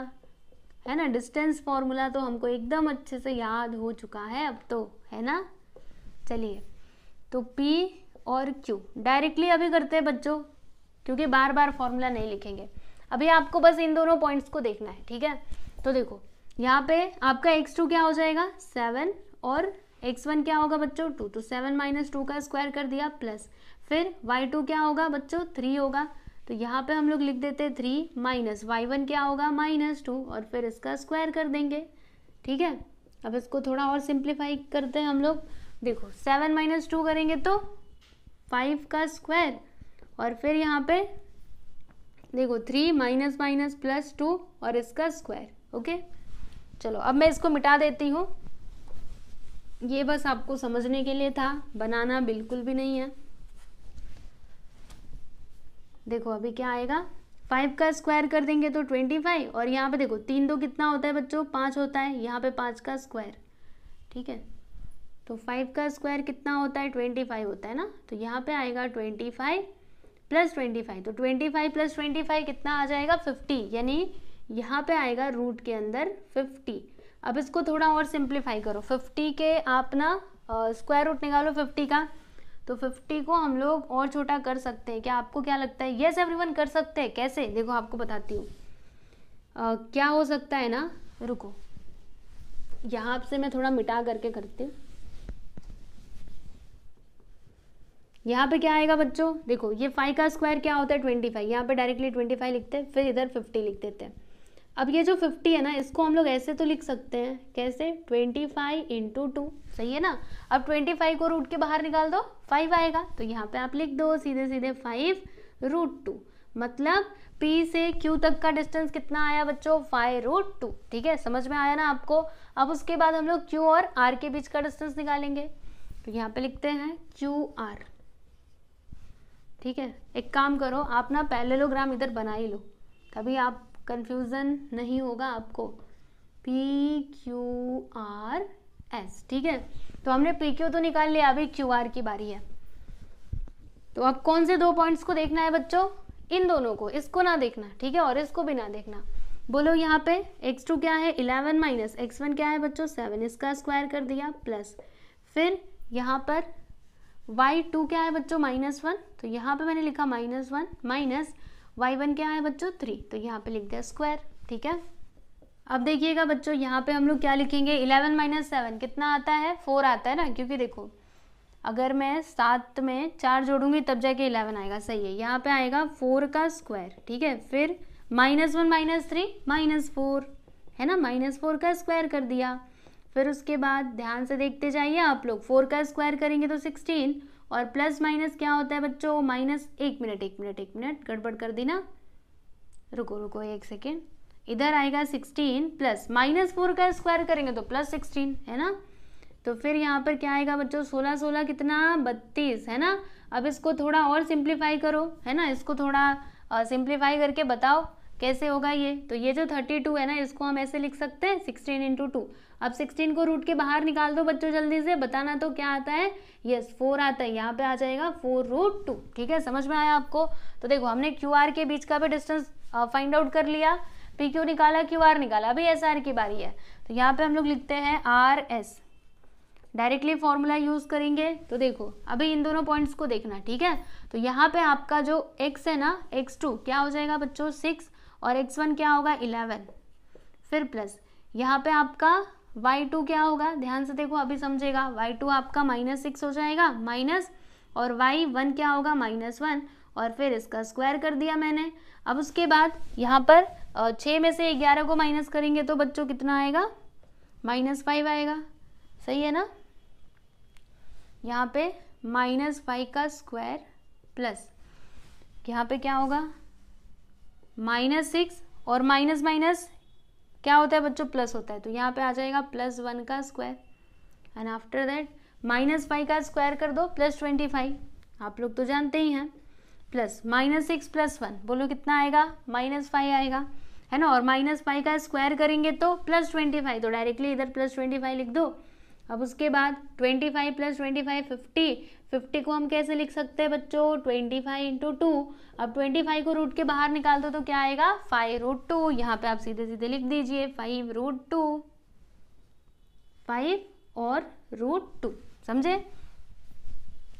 है ना डिस्टेंस फॉर्मूला तो हमको एकदम अच्छे से याद हो चुका है अब तो है ना चलिए तो P और Q डायरेक्टली अभी करते हैं बच्चों क्योंकि बार बार फॉर्मूला नहीं लिखेंगे अभी आपको बस इन दोनों पॉइंट्स को देखना है ठीक है तो देखो यहाँ पे आपका एक्स टू क्या हो जाएगा सेवन और एक्स वन क्या होगा बच्चों टू तो सेवन माइनस टू का स्क्वायर कर दिया प्लस फिर वाई टू क्या होगा बच्चों थ्री होगा तो यहाँ पे हम लोग लिख देते हैं थ्री माइनस वाई वन क्या होगा माइनस टू और फिर इसका स्क्वायर कर देंगे ठीक है अब इसको थोड़ा और सिंप्लीफाई करते हैं हम लोग देखो सेवन माइनस टू करेंगे तो फाइव का स्क्वायर और फिर यहाँ पे देखो three minus minus plus two और इसका स्क्वायर ओके चलो अब मैं इसको मिटा देती हूँ ये बस आपको समझने के लिए था बनाना बिल्कुल भी नहीं है देखो अभी क्या आएगा फाइव का स्क्वायर कर देंगे तो ट्वेंटी फाइव और यहाँ पे देखो तीन दो कितना होता है बच्चों पाँच होता है यहाँ पे पाँच का स्क्वायर ठीक है तो फाइव का स्क्वायर कितना होता है ट्वेंटी फाइव होता है ना तो यहाँ पे आएगा twenty five plus twenty five तो twenty five plus twenty five कितना आ जाएगा फिफ्टी यानी यहाँ पे आएगा रूट के अंदर फिफ्टी अब इसको थोड़ा और सिंप्लीफाई करो फिफ्टी के आप ना स्क्वायर रूट निकालो फिफ्टी का तो 50 को हम लोग और छोटा कर सकते हैं क्या आपको क्या लगता है येस एवरीवन कर सकते हैं कैसे देखो आपको बताती हूँ क्या हो सकता है ना रुको यहाँ से मैं थोड़ा मिटा करके करती हूँ यहाँ पे क्या आएगा बच्चों देखो ये फाइव का स्क्वायर क्या होता है ट्वेंटी फाइव यहाँ पे डायरेक्टली ट्वेंटी फाइव लिखते हैं फिर इधर फिफ्टी लिख देते हैं अब ये जो फिफ्टी है ना इसको हम लोग ऐसे तो लिख सकते हैं कैसे ट्वेंटी फाइव इंटू टू सही है ना अब ट्वेंटी फाइव को रूट के बाहर निकाल दो फाइव आएगा तो यहाँ पे आप लिख दो सीधे सीधे 5 रूट टू मतलब P से Q तक का डिस्टेंस कितना आया बच्चों फाइव रूट टू ठीक है समझ में आया ना आपको अब उसके बाद हम लोग Q और R के बीच का डिस्टेंस निकालेंगे तो यहाँ पे लिखते हैं क्यू आर ठीक है एक काम करो आप ना पैरेललोग्राम इधर बना ही लो तभी आप कन्फ्यूज़न नहीं होगा आपको पी क्यू आर एस ठीक है तो हमने पी क्यू तो निकाल लिया अभी क्यू आर की बारी है तो अब कौन से दो पॉइंट्स को देखना है बच्चों इन दोनों को इसको ना देखना ठीक है और इसको भी ना देखना बोलो यहाँ पे x2 क्या है 11 माइनस एक्स क्या है बच्चों 7 इसका स्क्वायर कर दिया प्लस फिर यहाँ पर y2 क्या है बच्चों माइनस वन तो यहाँ पे मैंने लिखा minus one minus Y one क्या है बच्चों थ्री तो यहाँ पे लिख दिया स्क्वायर ठीक है अब देखिएगा बच्चों यहाँ पे हम लोग क्या लिखेंगे इलेवन माइनस सेवन कितना आता है फोर आता है ना क्योंकि देखो अगर मैं सात में चार जोड़ूंगी तब जाके इलेवन आएगा सही है यहाँ पे आएगा फोर का स्क्वायर ठीक है फिर minus one minus three minus four है ना माइनस फोर का स्क्वायर कर दिया फिर उसके बाद ध्यान से देखते जाइए आप लोग फोर का स्क्वायर करेंगे तो सिक्सटीन और प्लस माइनस क्या होता है बच्चों माइनस एक मिनट एक मिनट एक मिनट गड़बड़ कर देना रुको रुको एक सेकेंड इधर आएगा सिक्सटीन प्लस माइनस फोर का स्क्वायर करेंगे तो प्लस सिक्सटीन है ना तो फिर यहाँ पर क्या आएगा बच्चों सोलह सोलह कितना बत्तीस है ना अब इसको थोड़ा और सिंप्लीफाई करो है ना इसको थोड़ा सिंप्लीफाई करके बताओ कैसे होगा ये तो ये जो थर्टी टू है ना इसको हम ऐसे लिख सकते हैं सिक्सटीन इंटू टू अब सिक्सटीन को रूट के बाहर निकाल दो बच्चों जल्दी से बताना तो क्या आता है यस yes, फोर आता है यहाँ पे आ जाएगा फोर रूट टू ठीक है समझ में आया आपको तो देखो हमने क्यू आर के बीच का भी डिस्टेंस फाइंड आउट कर लिया पी क्यू निकाला क्यू आर निकाला अभी एस आर की बारी है तो यहाँ पे हम लोग लिखते हैं R S directly formula use करेंगे तो देखो अभी इन दोनों पॉइंट्स को देखना ठीक है तो यहाँ पे आपका जो x है ना x2 क्या हो जाएगा बच्चों सिक्स और x1 क्या होगा इलेवन फिर प्लस यहाँ पे आपका वाई टू क्या होगा ध्यान से देखो अभी समझेगा वाई टू आपका माइनस सिक्स हो जाएगा माइनस और वाई वन क्या होगा माइनस वन और फिर इसका स्क्वायर कर दिया मैंने अब उसके बाद यहाँ पर छः में से ग्यारह को माइनस करेंगे तो बच्चों कितना आएगा माइनस फाइव आएगा सही है ना यहाँ पे माइनस फाइव का स्क्वायर प्लस यहाँ पे क्या होगा माइनस सिक्स और माइनस माइनस क्या होता है बच्चों प्लस होता है तो यहाँ पे आ जाएगा प्लस वन का square and after that minus five का स्क्वायर कर दो प्लस ट्वेंटी फाइव आप लोग तो जानते ही हैं plus minus six plus one बोलो कितना आएगा माइनस फाइव आएगा है ना और माइनस फाइव का स्क्वायर करेंगे तो प्लस ट्वेंटी फाइव तो डायरेक्टली इधर प्लस ट्वेंटी फाइव लिख दो अब उसके बाद twenty five plus twenty five fifty 50 को हम कैसे लिख सकते हैं बच्चों 25 फाइव इंटू टू अब ट्वेंटी को रूट के बाहर निकाल दो तो क्या आएगा फाइव रूट टू यहाँ पे आप सीधे सीधे लिख दीजिए फाइव रूट टू फाइव और रूट टू समझे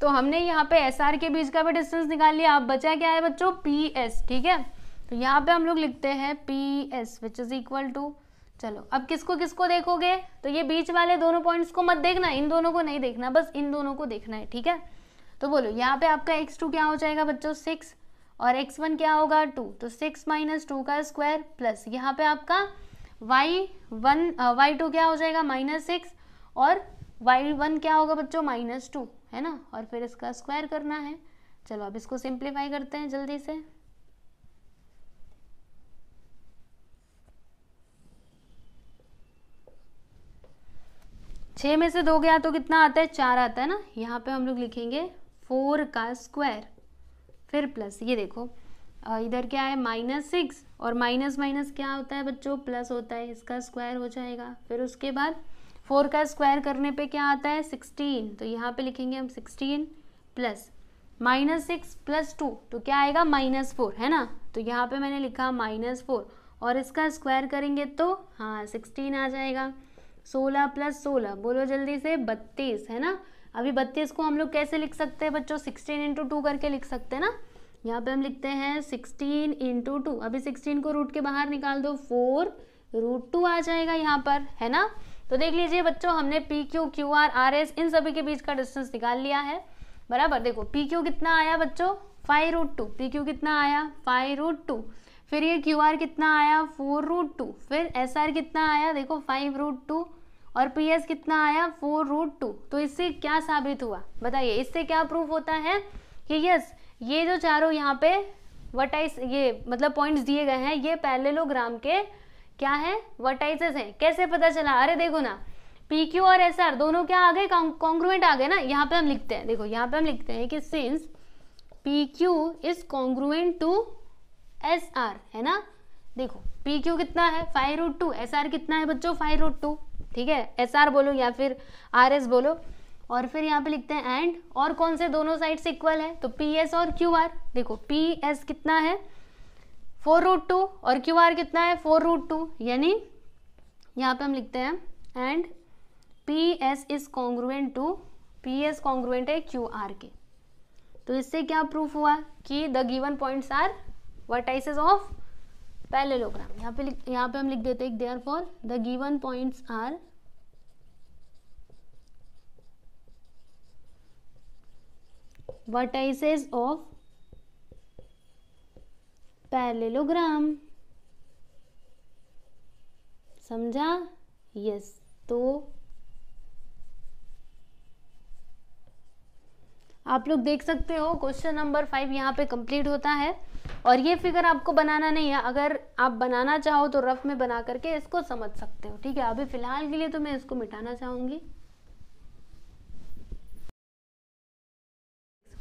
तो हमने यहाँ पे एस के बीच का भी डिस्टेंस निकाल लिया अब बचा क्या है बच्चों पी ठीक है तो यहाँ पे हम लोग लिखते हैं P S which is equal to चलो अब किसको किसको देखोगे तो ये बीच वाले दोनों पॉइंट्स को मत देखना इन दोनों को नहीं देखना बस इन दोनों को देखना है ठीक है तो बोलो यहाँ पे आपका एक्स टू क्या हो जाएगा बच्चों सिक्स और एक्स वन क्या होगा टू तो सिक्स माइनस टू का स्क्वायर प्लस यहाँ पे आपका वाई वन वाई टू क्या हो जाएगा माइनस सिक्स और वाई वन क्या होगा बच्चों माइनस टू है ना और फिर इसका स्क्वायर करना है चलो अब इसको सिंप्लीफाई करते हैं जल्दी से छः में से दो गया तो कितना आता है चार आता है ना यहाँ पे हम लोग लिखेंगे फोर का स्क्वायर फिर प्लस ये देखो इधर क्या है माइनस सिक्स और माइनस माइनस क्या होता है बच्चों प्लस होता है इसका स्क्वायर हो जाएगा फिर उसके बाद फोर का स्क्वायर करने पे क्या आता है सिक्सटीन तो यहाँ पे लिखेंगे हम sixteen plus minus six plus two तो क्या आएगा माइनस फोर है ना तो यहाँ पे मैंने लिखा माइनस फोर और इसका स्क्वायर करेंगे तो हाँ सिक्सटीन आ जाएगा सोलह प्लस सोलह बोलो जल्दी से बत्तीस है ना अभी बत्तीस को हम लोग कैसे लिख सकते हैं बच्चों सिक्सटीन इंटू टू करके लिख सकते हैं ना यहाँ पे हम लिखते हैं सिक्सटीन इंटू टू अभी सिक्सटीन को रूट के बाहर निकाल दो फोर रूट टू आ जाएगा यहाँ पर है ना तो देख लीजिए बच्चों हमने P Q Q R R S इन सभी के बीच का डिस्टेंस निकाल लिया है बराबर देखो पी क्यू कितना आया बच्चों five root two P Q कितना आया फाइव रूट टू फिर ये क्यू आर कितना आया फोर रूट टू फिर एस आर कितना आया देखो फाइव रूट टू और पी एस कितना आया फोर रूट टू तो इससे क्या साबित हुआ बताइए इससे क्या प्रूफ होता है कि यस ये जो चारों यहाँ पे वटाइस ये मतलब पॉइंट्स दिए गए हैं ये ग्राम के क्या है वर्टाइसेस हैं कैसे पता चला अरे देखो ना पी क्यू और एस आर दोनों क्या आ गए कॉन्ग्रुएंट आ गए ना यहाँ पे हम लिखते हैं देखो यहाँ पे हम लिखते हैं कि since P Q is congruent to S R है ना देखो पी क्यू कितना है five root two S R कितना है बच्चों फाइव रूट टू ठीक है एस आर बोलो या फिर आर एस बोलो और फिर यहाँ पे लिखते हैं एंड और कौन से दोनों साइड से इक्वल है तो पी एस और क्यू आर देखो पी एस कितना है फोर रूट टू और क्यू आर कितना है फोर रूट टू यानी यहाँ पे हम लिखते हैं and P S is congruent to P S congruent है क्यू आर के तो इससे क्या प्रूफ हुआ कि the given points are vertices of parallelogram यहाँ पे यहाँ पे हम लिख देते हैं there therefore the given points are vertices of parallelogram समझा यस तो आप लोग देख सकते हो क्वेश्चन नंबर फाइव यहाँ पे कंप्लीट होता है और ये फिगर आपको बनाना नहीं है अगर आप बनाना चाहो तो रफ में बना करके इसको समझ सकते हो ठीक है अभी फिलहाल के लिए तो मैं इसको मिटाना चाहूंगी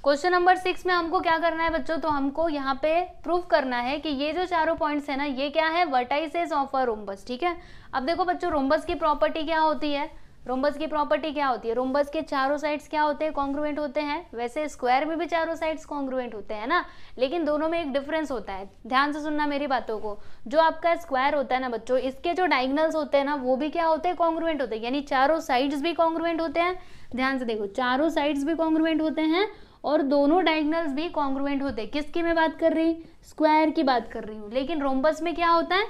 क्वेश्चन नंबर सिक्स में हमको क्या करना है बच्चों तो हमको यहाँ पे प्रूफ करना है कि ये जो चारों पॉइंट्स है ना ये क्या है वर्टाइसेस ऑफ अ रोम्बस ठीक है अब देखो बच्चों रोम्बस की प्रॉपर्टी क्या होती है रोम्बस की प्रॉपर्टी क्या होती है रोम्बस के चारों साइड्स क्या होते हैं कॉन्ग्रुएंट होते हैं वैसे स्क्वायर में भी चारों साइड्स कॉन्ग्रुएंट होते हैं ना लेकिन दोनों में एक डिफरेंस होता है ध्यान से सुनना मेरी बातों को जो आपका स्क्वायर होता है ना बच्चों इसके जो डायगनल्स होते हैं ना वो भी क्या होते हैं कॉन्ग्रुएंट होते हैं यानी चारों साइड्स भी कॉन्ग्रुएंट होते हैं ध्यान से देखो चारों साइड्स भी कॉन्ग्रुएंट होते हैं और दोनों डायगनल्स भी कॉन्ग्रुएंट होते हैं किसकी मैं बात कर रही स्क्वायर की बात कर रही हूँ लेकिन रोम्बस में क्या होता है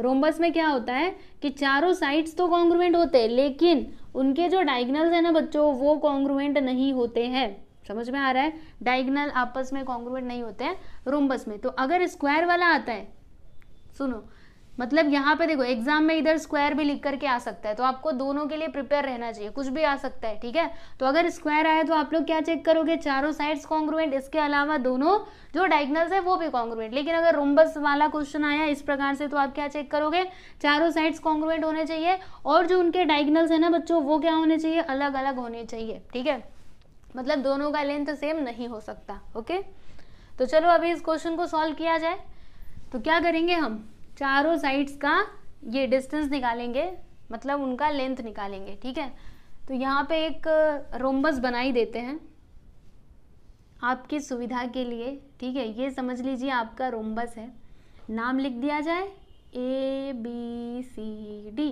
रोमबस में क्या होता है कि चारों साइड्स तो कॉन्ग्रुवेंट होते हैं लेकिन उनके जो डायगनल्स हैं ना बच्चों वो कॉन्ग्रुवेंट नहीं होते हैं समझ में आ रहा है डाइग्नल आपस में कॉन्ग्रुमेंट नहीं होते हैं रोमबस में तो अगर स्क्वायर वाला आता है सुनो मतलब यहाँ पे देखो एग्जाम में इधर स्क्वायर भी लिख करके आ सकता है तो आपको दोनों के लिए प्रिपेयर रहना चाहिए कुछ भी आ सकता है ठीक है तो अगर स्क्वायर आया तो आप लोग क्या चेक करोगे चारों साइड्स कॉन्ग्रुएंट इसके अलावा दोनों जो डाइगनल्स है वो भी कॉन्ग्रुएंट लेकिन अगर रोम्बस वाला क्वेश्चन आया इस प्रकार से तो आप क्या चेक करोगे चारों साइड्स कॉन्ग्रुएंट होने चाहिए और जो उनके डायग्नल्स है ना बच्चों वो क्या होने चाहिए अलग अलग होने चाहिए ठीक है मतलब दोनों का लेंथ सेम नहीं हो सकता ओके तो चलो अभी इस क्वेश्चन को सॉल्व किया जाए तो क्या करेंगे हम चारों साइड्स का ये डिस्टेंस निकालेंगे मतलब उनका लेंथ निकालेंगे ठीक है तो यहाँ पे एक रोम्बस uh, बनाई देते हैं आपकी सुविधा के लिए ठीक है ये समझ लीजिए आपका रोम्बस है नाम लिख दिया जाए ए बी सी डी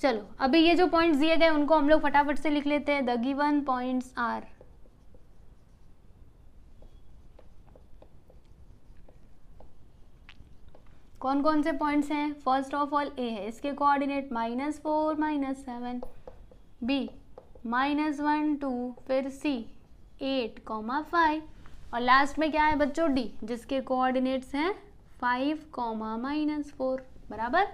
चलो अभी ये जो पॉइंट्स दिए गए उनको हम लोग फटाफट से लिख लेते हैं द गिवन पॉइंट्स आर कौन कौन से पॉइंट्स हैं फर्स्ट ऑफ ऑल ए है इसके coordinate minus four minus seven B minus one two फिर सी एट कॉमा फाइव और लास्ट में क्या है बच्चों डी जिसके कोऑर्डिनेट्स हैं फाइव कॉमा माइनस फोर बराबर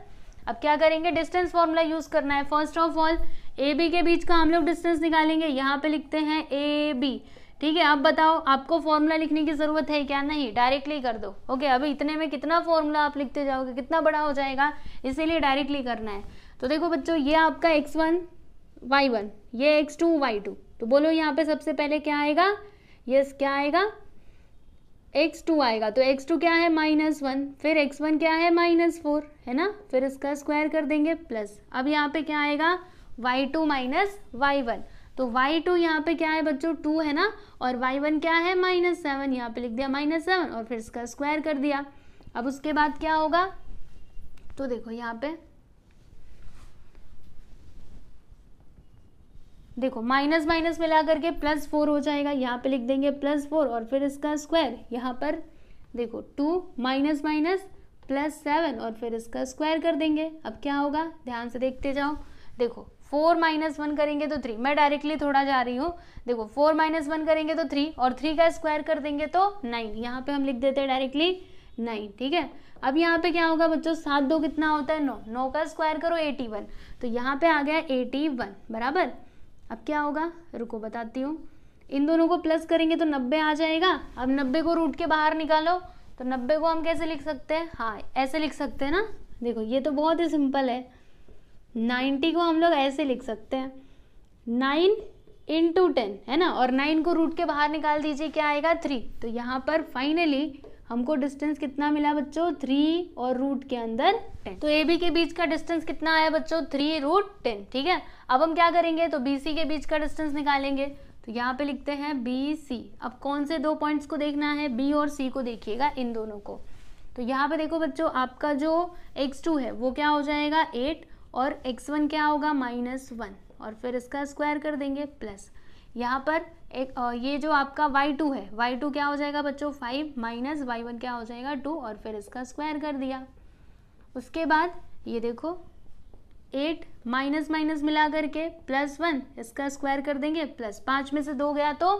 अब क्या करेंगे डिस्टेंस फॉर्मूला यूज़ करना है first of all A B के बीच का हम लोग डिस्टेंस निकालेंगे यहाँ पे लिखते हैं ए बी ठीक है अब बताओ आपको फॉर्मूला लिखने की ज़रूरत है क्या नहीं डायरेक्टली कर दो ओके अभी इतने में कितना फॉर्मूला आप लिखते जाओगे कितना बड़ा हो जाएगा इसीलिए डायरेक्टली करना है तो देखो बच्चों ये आपका एक्स वन वाई वन ये एक्स टू वाई टू तो बोलो यहाँ पे सबसे पहले क्या आएगा यस क्या आएगा एक्स टू आएगा तो एक्स टू क्या है माइनस वन फिर एक्स वन क्या है माइनस फोर है ना फिर इसका स्क्वायर कर देंगे प्लस अब यहाँ पे क्या आएगा Y two minus Y one तो वाई टू यहाँ पे क्या है बच्चों टू है ना और वाई वन क्या है माइनस सेवन यहाँ पे लिख दिया माइनस सेवन और फिर इसका स्क्वायर कर दिया अब उसके बाद क्या होगा तो देखो यहाँ पे देखो माइनस माइनस मिला करके प्लस फोर हो जाएगा यहाँ पे लिख देंगे प्लस फोर और फिर इसका स्क्वायर यहाँ पर देखो two minus minus plus seven और फिर इसका स्क्वायर कर देंगे अब क्या होगा ध्यान से देखते जाओ देखो फोर माइनस वन करेंगे तो थ्री मैं डायरेक्टली थोड़ा जा रही हूँ देखो फोर माइनस वन करेंगे तो थ्री और थ्री का स्क्वायर कर देंगे तो नाइन यहाँ पे हम लिख देते हैं डायरेक्टली नाइन ठीक है अब यहाँ पे क्या होगा बच्चों सात दो कितना होता है नौ नौ का स्क्वायर करो एटी वन तो यहाँ पे आ गया एटी वन बराबर अब क्या होगा रुको बताती हूँ इन दोनों को प्लस करेंगे तो नब्बे आ जाएगा अब नब्बे को रूट के बाहर निकालो तो नब्बे को हम कैसे लिख सकते हैं हाँ ऐसे लिख सकते हैं ना देखो ये तो बहुत ही सिंपल है नाइन्टी को हम लोग ऐसे लिख सकते हैं नाइन इंटू टेन है ना और नाइन को रूट के बाहर निकाल दीजिए क्या आएगा थ्री तो यहाँ पर फाइनली हमको डिस्टेंस कितना मिला बच्चों थ्री और रूट के अंदर टेन तो ए बी के बीच का डिस्टेंस कितना आया बच्चों थ्री रूट टेन ठीक है अब हम क्या करेंगे तो बी सी के बीच का डिस्टेंस निकालेंगे तो यहाँ पे लिखते हैं बी सी अब कौन से दो पॉइंट्स को देखना है बी और सी को देखिएगा इन दोनों को तो यहाँ पे देखो बच्चों आपका जो एक्स टू है वो क्या हो जाएगा एट और x1 क्या होगा माइनस वन और फिर इसका स्क्वायर कर देंगे प्लस यहाँ पर एक ये जो आपका y2 है y2 क्या हो जाएगा बच्चों फाइव माइनस वाई क्या हो जाएगा टू और फिर इसका स्क्वायर कर दिया उसके बाद ये देखो एट माइनस माइनस मिला करके प्लस वन इसका स्क्वायर कर देंगे प्लस पाँच में से दो गया तो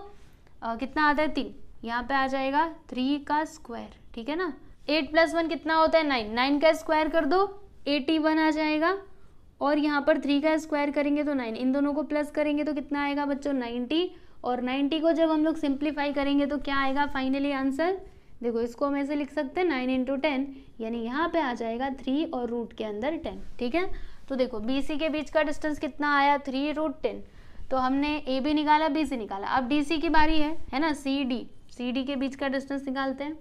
आ, कितना आता है तीन यहाँ पे आ जाएगा थ्री का स्क्वायर ठीक है ना एट प्लस वन कितना होता है नाइन नाइन का स्क्वायर कर दो एटी वन आ जाएगा और यहाँ पर थ्री का स्क्वायर करेंगे तो नाइन इन दोनों को प्लस करेंगे तो कितना आएगा बच्चों नाइन्टी और नाइन्टी को जब हम लोग सिंप्लीफाई करेंगे तो क्या आएगा फाइनली आंसर देखो इसको हम ऐसे लिख सकते हैं नाइन इंटू टेन यानी यहाँ पे आ जाएगा थ्री और रूट के अंदर टेन ठीक है तो देखो बी सी के बीच का डिस्टेंस कितना आया थ्री रूट टेन तो हमने ए बी निकाला बी सी निकाला अब डी सी की बारी है है ना सी डी सी डी के बीच का डिस्टेंस निकालते हैं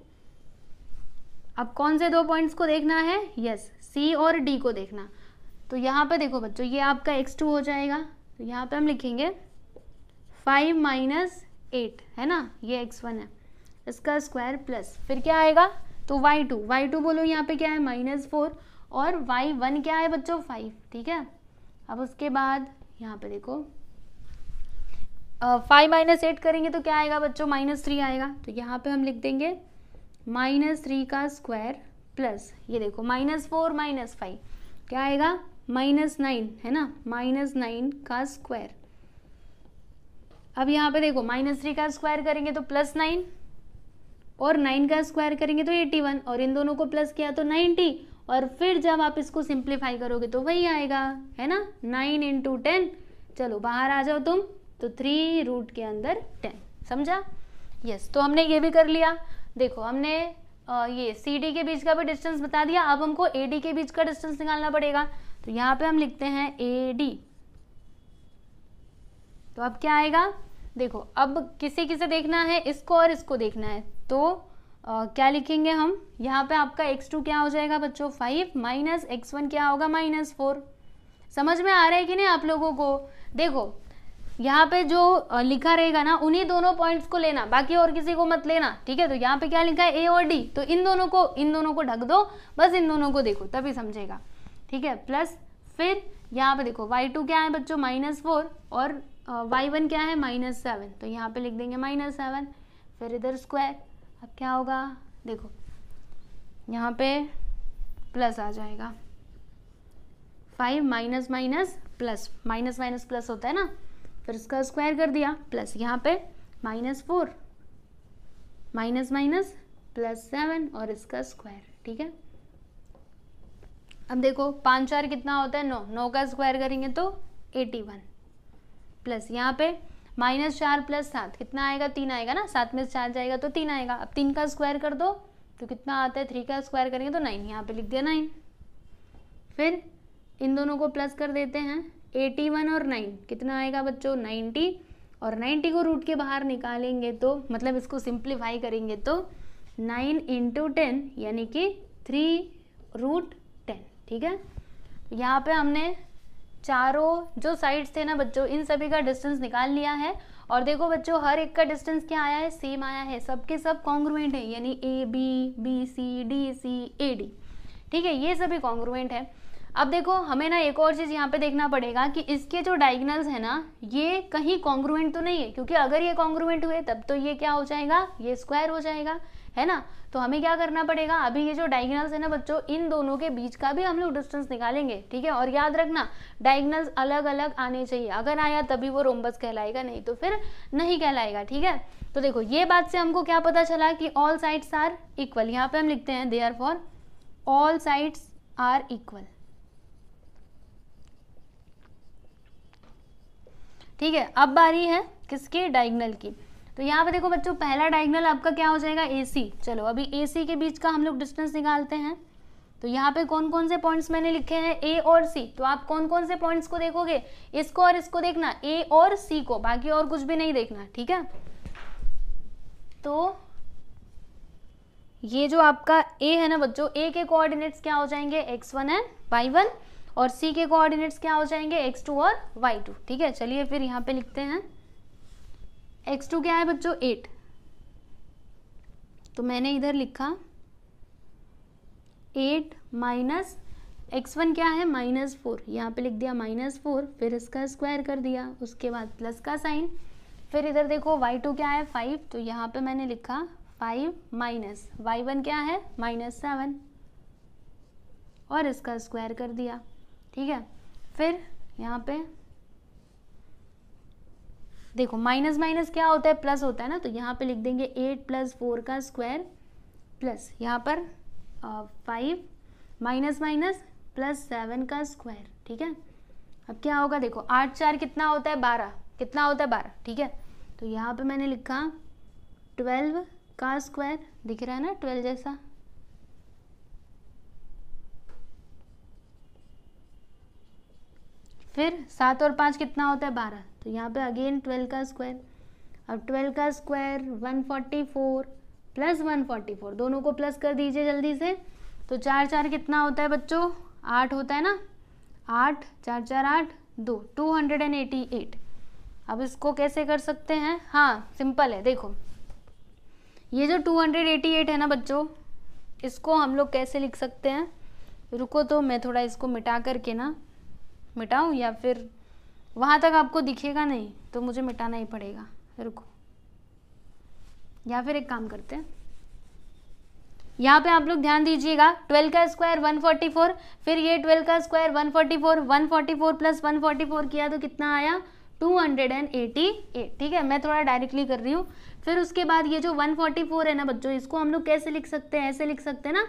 अब कौन से दो पॉइंट्स को देखना है यस yes, सी और डी को देखना तो यहाँ पर देखो बच्चों ये आपका एक्स टू हो जाएगा तो यहाँ पर हम लिखेंगे फाइव माइनस एट है ना ये एक्स वन है इसका स्क्वायर प्लस फिर क्या आएगा तो वाई टू वाई टू बोलो यहाँ पे क्या है माइनस फोर और वाई वन क्या है बच्चों फाइव ठीक है अब उसके बाद यहाँ पे देखो फाइव माइनस एट करेंगे तो क्या आएगा बच्चों माइनस थ्री आएगा तो यहाँ पे हम लिख देंगे माइनस थ्री का स्क्वायर प्लस ये देखो माइनस फोर माइनस फाइव क्या आएगा माइनस नाइन है ना माइनस नाइन का स्क्वायर अब यहाँ पे देखो माइनस थ्री का स्क्वायर करेंगे तो प्लस नाइन और नाइन का स्क्वायर करेंगे तो एटी वन और इन दोनों को प्लस किया तो नाइनटी और फिर जब आप इसको सिंप्लीफाई करोगे तो वही आएगा है ना नाइन इंटू टेन चलो बाहर आ जाओ तुम तो थ्री रूट के अंदर टेन समझा यस yes, तो हमने ये भी कर लिया देखो हमने आ, ये सी डी के बीच का भी डिस्टेंस बता दिया अब हमको ए डी के बीच का डिस्टेंस निकालना पड़ेगा तो यहाँ पे हम लिखते हैं ए डी तो अब क्या आएगा देखो अब किसे किसे देखना है इसको और इसको देखना है तो आ, क्या लिखेंगे हम यहाँ पे आपका x2 क्या हो जाएगा बच्चों 5 माइनस एक्स वन क्या होगा माइनस फोर समझ में आ रहा है कि नहीं आप लोगों को देखो यहाँ पे जो लिखा रहेगा ना उन्हीं दोनों पॉइंट्स को लेना बाकी और किसी को मत लेना ठीक है तो यहाँ पे क्या लिखा है ए और डी तो इन दोनों को इन दोनों को ढक दो बस इन दोनों को देखो तभी समझेगा ठीक है प्लस फिर यहाँ पे देखो वाई टू क्या है बच्चों माइनस फोर और वाई uh, वन क्या है माइनस सेवन तो यहाँ पे लिख देंगे माइनस सेवन फिर इधर स्क्वायर अब क्या होगा देखो यहाँ पे प्लस आ जाएगा five minus minus plus minus minus plus होता है ना फिर उसका स्क्वायर कर दिया प्लस यहाँ पे minus four minus minus plus seven और इसका स्क्वायर ठीक है अब देखो पाँच चार कितना होता है नौ नौ का स्क्वायर करेंगे तो एटी वन प्लस यहाँ पे माइनस चार प्लस सात कितना आएगा तीन आएगा ना सात में से चार जाएगा तो तीन आएगा अब तीन का स्क्वायर कर दो तो कितना आता है थ्री का स्क्वायर करेंगे तो नाइन यहाँ पे लिख दिया नाइन फिर इन दोनों को प्लस कर देते हैं एटी वन और नाइन कितना आएगा बच्चों नाइन्टी और नाइन्टी को रूट के बाहर निकालेंगे तो मतलब इसको सिंप्लीफाई करेंगे तो नाइन इंटू टेन यानी कि थ्री रूट ठीक है यहाँ पे हमने चारों जो साइड्स थे ना बच्चों इन सभी का डिस्टेंस निकाल लिया है और देखो बच्चों हर एक का डिस्टेंस क्या आया है सेम आया है सबके सब कॉन्ग्रुएंट है यानी A B B C D C A D ठीक है ये सभी कॉन्ग्रुएंट है अब देखो हमें ना एक और चीज़ यहाँ पे देखना पड़ेगा कि इसके जो डायगनल्स है ना ये कहीं कॉन्ग्रुएंट तो नहीं है क्योंकि अगर ये कॉन्ग्रुएंट हुए तब तो ये क्या हो जाएगा ये स्क्वायर हो जाएगा है ना तो हमें क्या करना पड़ेगा अभी ये जो डायगनल्स है ना बच्चों इन दोनों के बीच का भी हम लोग डिस्टेंस निकालेंगे ठीक है और याद रखना डायगनल्स अलग अलग आने चाहिए अगर आया तभी वो रोमबस कहलाएगा नहीं तो फिर नहीं कहलाएगा ठीक है तो देखो ये बात से हमको क्या पता चला कि ऑल साइड्स आर इक्वल यहाँ पे हम लिखते हैं they are therefore all sides are equal ठीक है अब बारी है किसके डायगनल की तो यहाँ पे देखो बच्चों पहला डायगनल आपका क्या हो जाएगा ए चलो अभी ए के बीच का हम लोग डिस्टेंस निकालते हैं तो यहाँ पे कौन कौन से पॉइंट्स मैंने लिखे हैं ए और सी तो आप कौन कौन से पॉइंट्स को देखोगे इसको और इसको देखना ए और सी को बाकी और कुछ भी नहीं देखना ठीक है तो ये जो आपका ए है ना बच्चों ए के कोऑर्डिनेट्स क्या हो जाएंगे X one and Y one और सी के कोऑर्डिनेट्स क्या हो जाएंगे एक्स टू और वाई टू ठीक है चलिए फिर यहाँ पे लिखते हैं एक्स टू क्या है बच्चों एट तो मैंने इधर लिखा एट माइनस एक्स वन क्या है माइनस फोर यहाँ पे लिख दिया माइनस फोर फिर इसका स्क्वायर कर दिया उसके बाद प्लस का साइन फिर इधर देखो वाई टू क्या है फाइव तो यहाँ पे मैंने लिखा फाइव माइनस वाई वन क्या है माइनस सेवन और इसका स्क्वायर कर दिया ठीक है फिर यहाँ पे देखो माइनस माइनस क्या होता है प्लस होता है ना तो यहाँ पे लिख देंगे एट प्लस फोर का स्क्वायर प्लस यहाँ पर five minus minus plus seven का स्क्वायर ठीक है अब क्या होगा देखो आठ चार कितना होता है बारह कितना होता है बारह ठीक है तो यहाँ पे मैंने लिखा ट्वेल्व का स्क्वायर दिख रहा है ना ट्वेल्व जैसा फिर सात और पाँच कितना होता है बारह तो यहाँ पे अगेन ट्वेल्व का स्क्वायर अब ट्वेल्व का square one forty four plus one forty four दोनों को प्लस कर दीजिए जल्दी से तो चार चार कितना होता है बच्चों आठ होता है ना आठ चार चार आठ दो two hundred and eighty eight अब इसको कैसे कर सकते हैं हाँ सिंपल है देखो ये जो टू हंड्रेड एटी एट है ना बच्चों इसको हम लोग कैसे लिख सकते हैं रुको तो मैं थोड़ा इसको मिटा करके ना मिटाऊँ या फिर वहाँ तक आपको दिखेगा नहीं तो मुझे मिटाना ही पड़ेगा रुको या फिर एक काम करते हैं यहाँ पे आप लोग ध्यान दीजिएगा 12 का स्क्वायर 144 फिर ये 12 का स्क्वायर 144 144 प्लस 144 किया तो कितना आया 288 ठीक है मैं थोड़ा डायरेक्टली कर रही हूँ फिर उसके बाद ये जो 144 है ना बच्चों इसको हम लोग कैसे लिख सकते हैं ऐसे लिख सकते हैं ना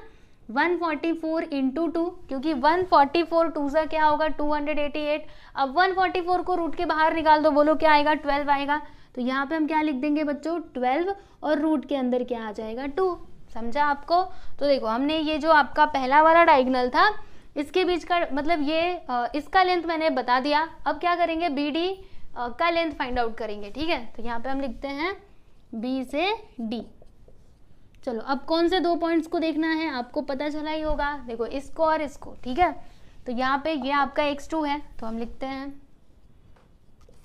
144 फोर्टी फोर इंटू टू क्योंकि 144 फोर्टी फोर टू सा क्या होगा 288 अब 144 को रूट के बाहर निकाल दो बोलो क्या आएगा 12 आएगा तो यहाँ पे हम क्या लिख देंगे बच्चों 12 और रूट के अंदर क्या आ जाएगा 2 समझा आपको तो देखो हमने ये जो आपका पहला वाला डाइग्नल था इसके बीच का मतलब ये इसका लेंथ मैंने बता दिया अब क्या करेंगे बी डी का लेंथ फाइंड आउट करेंगे ठीक है तो यहाँ पर हम लिखते हैं बी से डी चलो अब कौन से दो पॉइंट्स को देखना है आपको पता चला ही होगा देखो इसको और इसको ठीक है तो यहाँ पे ये आपका एक्स टू है तो हम लिखते हैं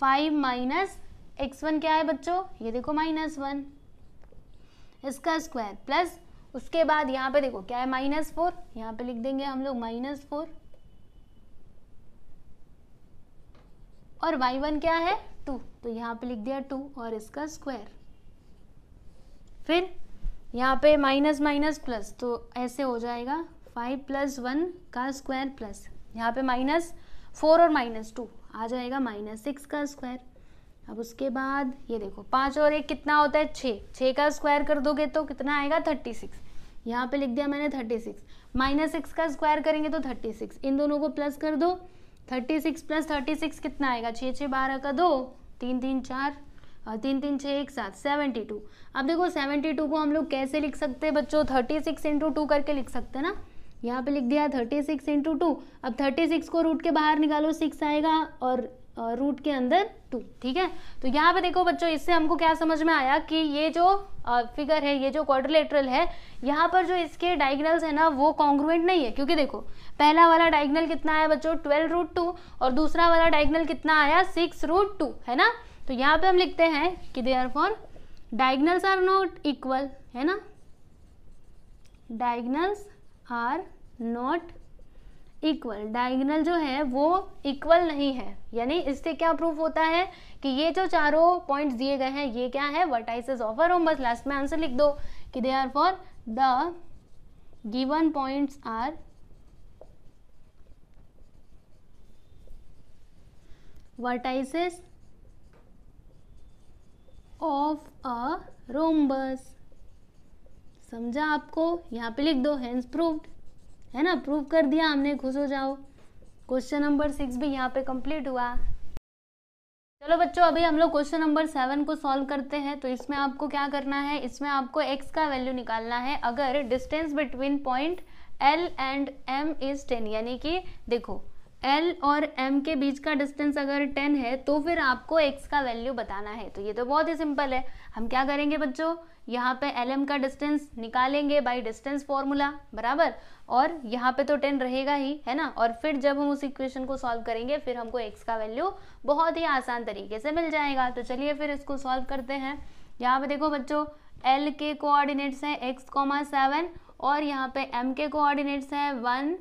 फाइव माइनस एक्स वन क्या है बच्चों ये देखो माइनस वन इसका स्क्वायर प्लस उसके बाद यहाँ पे देखो क्या है माइनस फोर यहाँ पे लिख देंगे हम लोग माइनस फोर और वाई वन क्या है टू तो यहाँ पे लिख दिया टू और इसका स्क्वायर फिर यहाँ पे माइनस माइनस प्लस तो ऐसे हो जाएगा फाइव प्लस वन का स्क्वायर प्लस यहाँ पे माइनस फोर और माइनस टू आ जाएगा माइनस सिक्स का स्क्वायर अब उसके बाद ये देखो पाँच और एक कितना होता है छः छः का स्क्वायर कर दोगे तो कितना आएगा थर्टी सिक्स यहाँ पे लिख दिया मैंने थर्टी सिक्स माइनस सिक्स का स्क्वायर करेंगे तो थर्टी सिक्स इन दोनों को प्लस कर दो thirty six plus thirty six कितना आएगा छः छः बारह का दो तीन तीन चार तीन तीन छः एक साथ सेवेंटी टू अब देखो सेवेंटी टू को हम लोग कैसे लिख सकते हैं बच्चों थर्टी सिक्स इंटू टू करके लिख सकते हैं ना यहाँ पे लिख दिया थर्टी सिक्स इंटू टू अब थर्टी सिक्स को रूट के बाहर निकालो सिक्स आएगा और रूट के अंदर टू ठीक है तो यहाँ पे देखो बच्चों इससे हमको क्या समझ में आया कि ये जो फिगर है ये जो क्वाड्रिलेटरल है यहाँ पर जो इसके डायगनल्स है ना वो कॉन्ग्रुएंट नहीं है क्योंकि देखो पहला वाला डायगनल कितना आया बच्चों ट्वेल्व रूट टू और दूसरा वाला डायगनल कितना आया सिक्स रूट टू है ना तो यहाँ पे हम लिखते हैं कि they are therefore diagonals are not equal है ना diagonals are not equal diagonal जो है वो इक्वल नहीं है यानी इससे क्या प्रूफ होता है कि ये जो चारों पॉइंट्स दिए गए हैं ये क्या है vertices of a rhombus last में आंसर लिख दो कि they are therefore the given points are vertices of a rhombus समझा आपको यहाँ पे लिख दो हैंस प्रूव्ड है ना प्रूव कर दिया हमने खुश हो जाओ क्वेश्चन नंबर सिक्स भी यहाँ पे कंप्लीट हुआ चलो बच्चों अभी हम लोग क्वेश्चन नंबर सेवन को सॉल्व करते हैं तो इसमें आपको क्या करना है इसमें आपको एक्स का वैल्यू निकालना है अगर distance between point L and M is ten यानी कि देखो एल और एम के बीच का डिस्टेंस अगर टेन है तो फिर आपको एक्स का वैल्यू बताना है तो ये तो बहुत ही सिंपल है हम क्या करेंगे बच्चों यहाँ पे एल एम का डिस्टेंस निकालेंगे बाय डिस्टेंस फॉर्मूला बराबर और यहाँ पे तो टेन रहेगा ही है ना और फिर जब हम उस इक्वेशन को सॉल्व करेंगे फिर हमको एक्स का वैल्यू बहुत ही आसान तरीके से मिल जाएगा तो चलिए फिर इसको सॉल्व करते हैं यहाँ पे देखो बच्चों एल के कोऑर्डिनेट्स हैं एक्स कॉमा सेवन और यहाँ पे एम के कोऑर्डिनेट्स हैं वन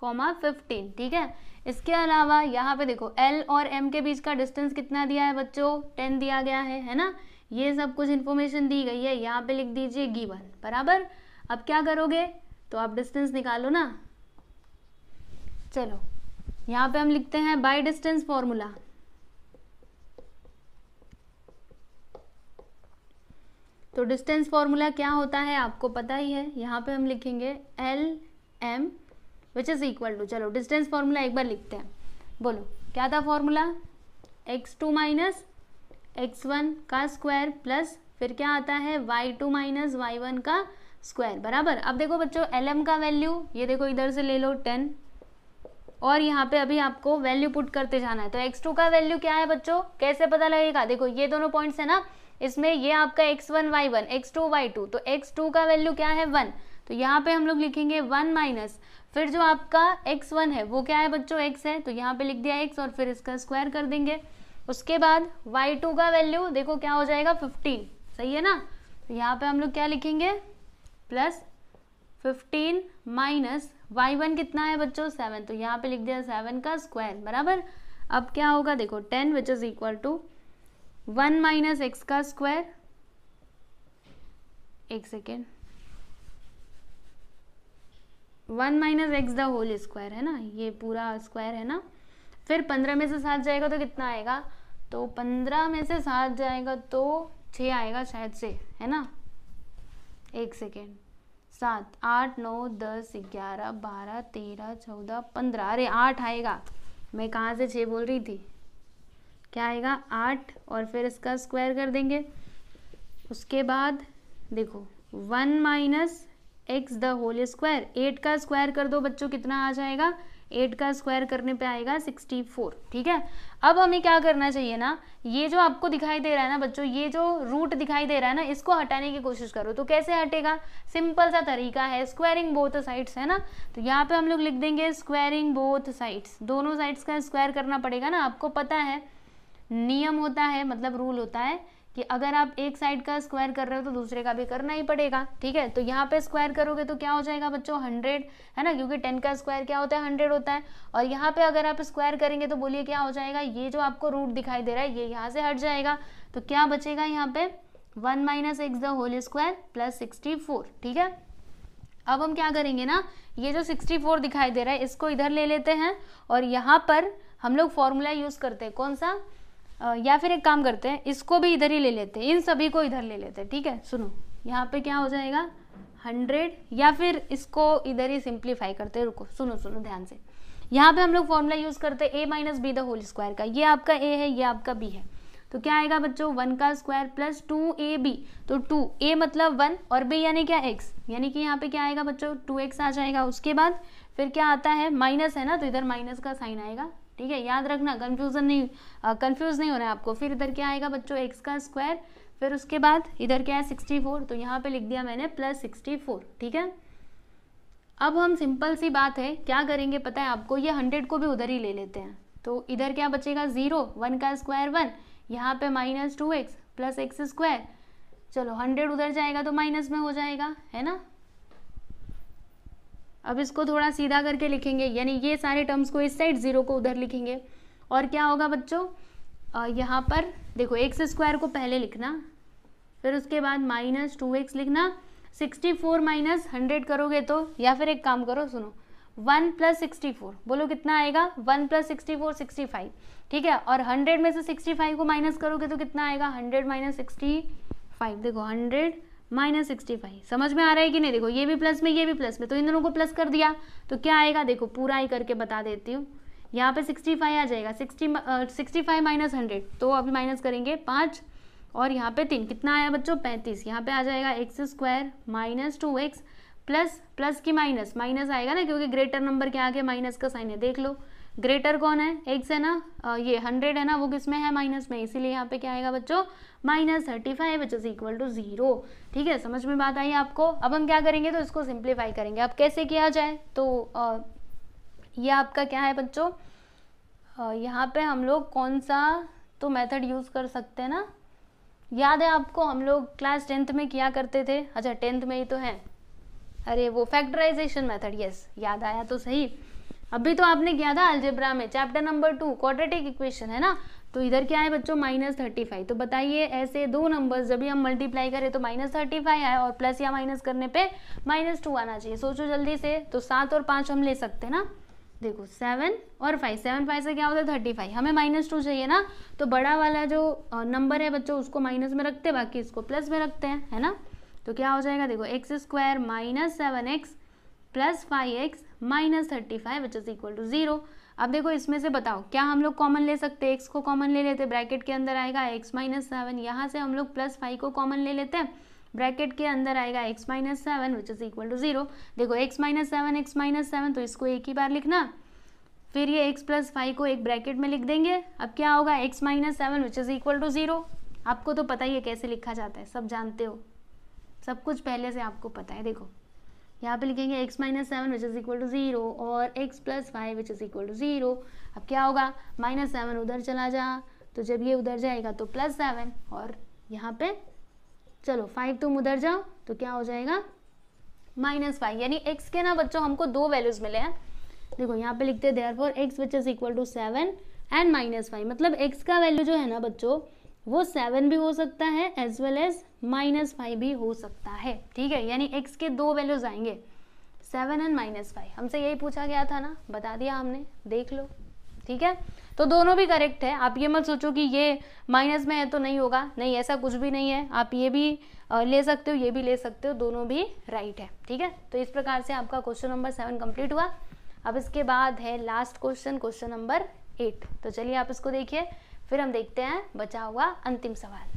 कॉमा फिफ्टीन ठीक है इसके अलावा यहाँ पे देखो एल और एम के बीच का डिस्टेंस कितना दिया है बच्चों टेन दिया गया है है ना ये सब कुछ इन्फॉर्मेशन दी गई है यहाँ पे लिख दीजिए गीवन बराबर अब क्या करोगे तो आप डिस्टेंस निकालो ना चलो यहाँ पे हम लिखते हैं बाई डिस्टेंस फॉर्मूला तो डिस्टेंस फॉर्मूला क्या होता है आपको पता ही है यहाँ पे हम लिखेंगे L M which is equal to चलो डिस्टेंस फॉर्मूला एक बार लिखते हैं बोलो क्या था formula X two minus x one का स्क्वायर प्लस फिर क्या आता है Y two minus Y one का स्क्वायर बराबर अब देखो बच्चों एल एम का वैल्यू ये देखो इधर से ले लो टेन और यहाँ पे अभी आपको वैल्यू पुट करते जाना है तो एक्स टू का वैल्यू क्या है बच्चों कैसे पता लगेगा देखो ये दोनों पॉइंट्स है ना इसमें ये आपका X one Y one X two Y two तो एक्स टू का वैल्यू क्या है वन तो यहाँ पे हम लोग लिखेंगे वन माइनस फिर जो आपका एक्स वन है वो क्या है बच्चों एक्स है तो यहाँ पे लिख दिया एक्स और फिर इसका स्क्वायर कर देंगे उसके बाद वाई टू का वैल्यू देखो क्या हो जाएगा फिफ्टीन सही है ना तो यहाँ पे हम लोग क्या लिखेंगे plus fifteen minus Y one कितना है बच्चों सेवन तो यहाँ पे लिख दिया सेवन का स्क्वायर बराबर अब क्या होगा देखो ten which is equal to one minus X का स्क्वायर एक second one minus X the whole square है ना ये पूरा स्क्वायर है ना फिर पंद्रह में से सात जाएगा तो कितना आएगा तो पंद्रह में से सात जाएगा तो छः आएगा शायद से है ना एक सेकेंड सात आठ नौ दस ग्यारह बारह तेरह चौदह पंद्रह अरे आठ आएगा मैं कहाँ से छः बोल रही थी क्या आएगा आठ और फिर इसका स्क्वायर कर देंगे उसके बाद देखो one minus X the whole square eight का स्क्वायर कर दो बच्चों कितना आ जाएगा एट का स्क्वायर करने पे आएगा सिक्सटी फोर ठीक है अब हमें क्या करना चाहिए ना ये जो आपको दिखाई दे रहा है ना बच्चों ये जो रूट दिखाई दे रहा है ना इसको हटाने की कोशिश करो तो कैसे हटेगा सिंपल सा तरीका है स्क्वायरिंग बोथ साइड्स है ना तो यहाँ पे हम लोग लिख देंगे स्क्वायरिंग बोथ साइड्स दोनों साइड्स का स्क्वायर करना पड़ेगा ना आपको पता है नियम होता है मतलब रूल होता है कि अगर आप एक साइड का स्क्वायर कर रहे हो तो दूसरे का भी करना ही पड़ेगा ठीक है तो यहाँ पे स्क्वायर करोगे तो क्या हो जाएगा बच्चों हंड्रेड है ना क्योंकि टेन का स्क्वायर क्या होता है हंड्रेड होता है और यहाँ पे अगर आप स्क्वायर करेंगे तो बोलिए क्या हो जाएगा ये जो आपको रूट दिखाई दे रहा है ये यहाँ से हट जाएगा तो क्या बचेगा यहाँ पे one minus X the whole square plus sixty four ठीक है अब हम क्या करेंगे ना ये जो 64 दिखाई दे रहा है इसको इधर ले लेते हैं और यहाँ पर हम लोग फॉर्मूला यूज़ करते हैं कौन सा या फिर एक काम करते हैं इसको भी इधर ही ले लेते हैं इन सभी को इधर ले लेते हैं ठीक है सुनो यहाँ पे क्या हो जाएगा हंड्रेड या फिर इसको इधर ही सिंप्लीफाई करते हैं रुको सुनो सुनो ध्यान से यहाँ पे हम लोग फॉर्मूला यूज़ करते हैं A minus B the whole square का ये आपका ए है ये आपका बी है तो क्या आएगा बच्चों वन का square plus two A B तो टू ए मतलब वन और बी यानी क्या एक्स यानी कि यहाँ पे क्या आएगा बच्चों टू एक्स आ जाएगा उसके बाद फिर क्या आता है माइनस है ना तो इधर माइनस का साइन आएगा ठीक है याद रखना कन्फ्यूज़न नहीं कन्फ्यूज़ नहीं होना है आपको फिर इधर क्या आएगा बच्चों एक्स का स्क्वायर फिर उसके बाद इधर क्या है सिक्सटी फोर तो यहाँ पे लिख दिया मैंने प्लस सिक्सटी फोर ठीक है अब हम सिंपल सी बात है क्या करेंगे पता है आपको ये हंड्रेड को भी उधर ही ले लेते हैं तो इधर क्या बचेगा ज़ीरो वन का स्क्वायर वन यहाँ पे minus two X plus X square चलो हंड्रेड उधर जाएगा तो माइनस में हो जाएगा है ना अब इसको थोड़ा सीधा करके लिखेंगे यानी ये सारे टर्म्स को इस साइड ज़ीरो को उधर लिखेंगे और क्या होगा बच्चों यहाँ पर देखो एक्स स्क्वायर को पहले लिखना फिर उसके बाद माइनस टू एक्स लिखना सिक्सटी फोर माइनस हंड्रेड करोगे तो या फिर एक काम करो सुनो वन प्लस सिक्सटी फोर बोलो कितना आएगा one plus sixty four sixty five ठीक है और हंड्रेड में से सिक्सटी फाइव को माइनस करोगे तो कितना आएगा हंड्रेड माइनस सिक्सटी फाइव देखो हंड्रेड माइनस सिक्सटी फाइव समझ में आ रहा है कि नहीं देखो ये भी प्लस में ये भी प्लस में तो इन दोनों को प्लस कर दिया तो क्या आएगा देखो पूरा ही करके बता देती हूँ यहाँ पे सिक्सटी फाइव आ जाएगा sixty sixty five minus hundred तो अभी माइनस करेंगे पाँच और यहाँ पे तीन कितना आया बच्चों पैंतीस यहाँ पे आ जाएगा X square minus two X plus plus की माइनस माइनस आएगा ना क्योंकि ग्रेटर नंबर के आगे माइनस का साइन है देख लो ग्रेटर कौन है एक्स है ना ये हंड्रेड है ना वो किस में है माइनस में इसीलिए यहाँ पे क्या आएगा बच्चों minus thirty five which is equal to zero ठीक है समझ में बात आई आपको अब हम क्या करेंगे तो इसको सिंप्लीफाई करेंगे अब कैसे किया जाए तो आ, ये आपका क्या है बच्चों यहाँ पे हम लोग कौन सा तो मेथड यूज़ कर सकते हैं ना याद है आपको हम लोग क्लास टेंथ में किया करते थे अच्छा टेंथ में ही तो है अरे वो फैक्टराइजेशन मेथड यस याद आया तो सही अभी तो आपने किया था अल्जेब्रा में chapter number two quadratic equation है ना तो इधर क्या है बच्चों माइनस थर्टी फाइव तो बताइए ऐसे दो नंबर्स जब भी हम मल्टीप्लाई करें तो माइनस थर्टी फाइव आए और प्लस या माइनस करने पे माइनस टू आना चाहिए सोचो जल्दी से तो सात और पाँच हम ले सकते हैं ना देखो सेवन और फाइव सेवन फाइव से क्या होता है थर्टी फाइव हमें माइनस टू चाहिए ना तो बड़ा वाला जो नंबर है बच्चों उसको माइनस में रखते हैं बाकी इसको प्लस में रखते हैं है ना तो क्या हो जाएगा देखो X square minus seven X plus five X minus thirty five which is equal to zero अब देखो इसमें से बताओ क्या हम लोग कॉमन ले सकते हैं एक्स को कॉमन ले लेते ब्रैकेट के अंदर आएगा एक्स माइनस सेवन यहाँ से हम लोग प्लस फाइव को कॉमन ले लेते हैं ब्रैकेट के अंदर आएगा X minus seven which is equal to zero देखो X minus seven X minus seven तो इसको एक ही बार लिखना फिर ये एक्स प्लस फाइव को एक ब्रैकेट में लिख देंगे अब क्या होगा X minus seven which is equal to zero आपको तो पता ही है कैसे लिखा जाता है सब जानते हो सब कुछ पहले से आपको पता है देखो यहाँ पे लिखेंगे x minus seven which is equal to zero और x plus five which is equal to zero अब क्या होगा माइनस सेवन उधर चला जा तो जब ये उधर जाएगा तो प्लस सेवन और यहाँ पे चलो फाइव तुम उधर जाओ तो क्या हो जाएगा माइनस फाइव यानी x के ना बच्चों हमको दो वैल्यूज़ मिले हैं देखो यहाँ पे लिखते हैं there for x which is equal to seven and minus five मतलब x का वैल्यू जो है ना बच्चों वो सेवन भी हो सकता है as well as minus five भी हो सकता है ठीक है यानी एक्स के दो वैल्यूज आएंगे सेवन एंड माइनस फाइव हमसे यही पूछा गया था ना बता दिया हमने देख लो ठीक है तो दोनों भी करेक्ट है आप ये मत सोचो कि ये माइनस में है तो नहीं होगा नहीं ऐसा कुछ भी नहीं है आप ये भी ले सकते हो ये भी ले सकते हो दोनों भी राइट है ठीक है तो इस प्रकार से आपका क्वेश्चन नंबर सेवन कंप्लीट हुआ अब इसके बाद है last question question number eight तो चलिए आप इसको देखिए फिर हम देखते हैं बचा हुआ अंतिम सवाल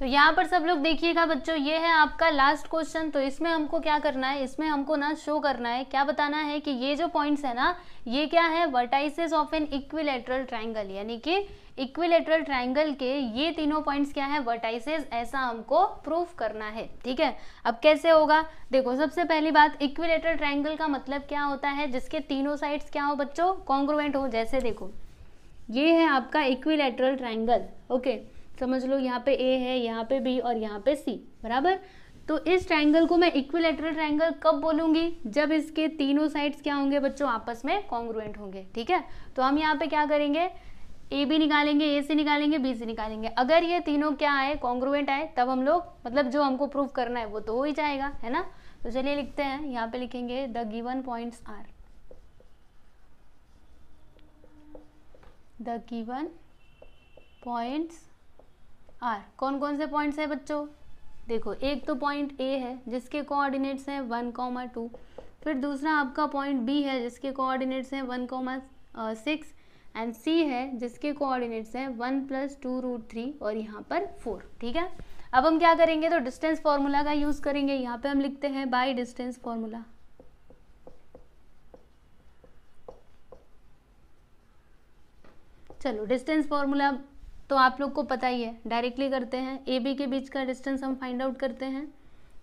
तो यहाँ पर सब लोग देखिएगा बच्चों ये है आपका लास्ट क्वेश्चन तो इसमें हमको क्या करना है इसमें हमको ना शो करना है क्या बताना है कि ये जो पॉइंट्स है ना ये क्या है vertices of an equilateral triangle यानी कि इक्विलेटरल ट्राइंगल के ये तीनों पॉइंट्स क्या है वर्टाइसेस ऐसा हमको प्रूफ करना है ठीक है अब कैसे होगा देखो सबसे पहली बात इक्विलेटरल ट्राइंगल का मतलब क्या होता है जिसके तीनों साइड्स क्या हो बच्चों कॉन्ग्रोवेंट हो जैसे देखो ये है आपका इक्विलेटरल ट्राइंगल ओके समझ लो यहाँ पे ए है यहाँ पे बी और यहाँ पे सी बराबर तो इस ट्राइंगल को मैं इक्विलेटरल ट्राइंगल कब बोलूंगी जब इसके तीनों साइड्स क्या होंगे बच्चों आपस में कॉन्ग्रुएंट होंगे ठीक है तो हम यहाँ पे क्या करेंगे ए बी निकालेंगे ए सी निकालेंगे बी सी निकालेंगे अगर ये तीनों क्या आए कॉन्ग्रुएंट आए तब हम लोग मतलब जो हमको प्रूव करना है वो तो हो ही जाएगा है ना तो चलिए लिखते हैं यहाँ पे लिखेंगे the given points are the given points are कौन कौन से पॉइंट्स हैं बच्चों देखो एक तो पॉइंट ए है जिसके कोऑर्डिनेट्स हैं वन कॉमा टू फिर दूसरा आपका पॉइंट बी है जिसके कोऑर्डिनेट्स हैं one comma six and C है जिसके कोऑर्डिनेट्स हैं one plus two root three और यहाँ पर फोर ठीक है अब हम क्या करेंगे तो डिस्टेंस फार्मूला का यूज़ करेंगे यहाँ पे हम लिखते हैं बाई डिस्टेंस फार्मूला चलो डिस्टेंस फॉर्मूला तो आप लोग को पता ही है डायरेक्टली करते हैं ए बी के बीच का डिस्टेंस हम फाइंड आउट करते हैं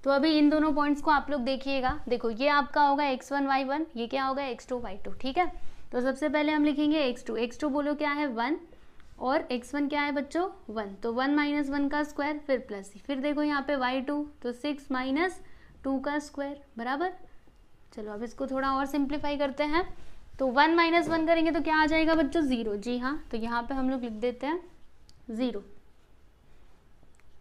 तो अभी इन दोनों पॉइंट्स को आप लोग देखिएगा देखो ये आपका होगा एक्स वन वाई वन ये क्या होगा एक्स टू वाई टू ठीक है तो सबसे पहले हम लिखेंगे एक्स टू एक्स टू बोलो क्या है वन और एक्स वन क्या है बच्चों वन तो वन माइनस वन का स्क्वायर फिर प्लस फिर देखो यहाँ पे वाई टू तो सिक्स माइनस टू का स्क्वायर बराबर चलो अब इसको थोड़ा और सिंप्लीफाई करते हैं तो वन माइनस वन करेंगे तो क्या आ जाएगा बच्चों ज़ीरो जी हाँ तो यहाँ पे हम लोग लिख देते हैं ज़ीरो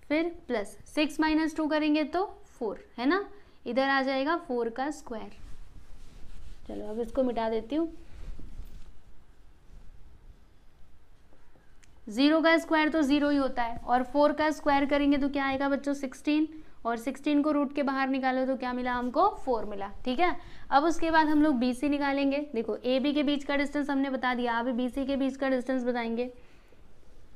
फिर प्लस सिक्स माइनस टू करेंगे तो फोर है ना इधर आ जाएगा फोर का स्क्वायर चलो अब इसको मिटा देती हूँ ज़ीरो का स्क्वायर तो ज़ीरो ही होता है और फोर का स्क्वायर करेंगे तो क्या आएगा बच्चों सिक्सटीन और 16 को रूट के बाहर निकालो तो क्या मिला हमको 4 मिला ठीक है अब उसके बाद हम लोग बी सी निकालेंगे देखो ए बी के बीच का डिस्टेंस हमने बता दिया अभी बी सी के बीच का डिस्टेंस बताएंगे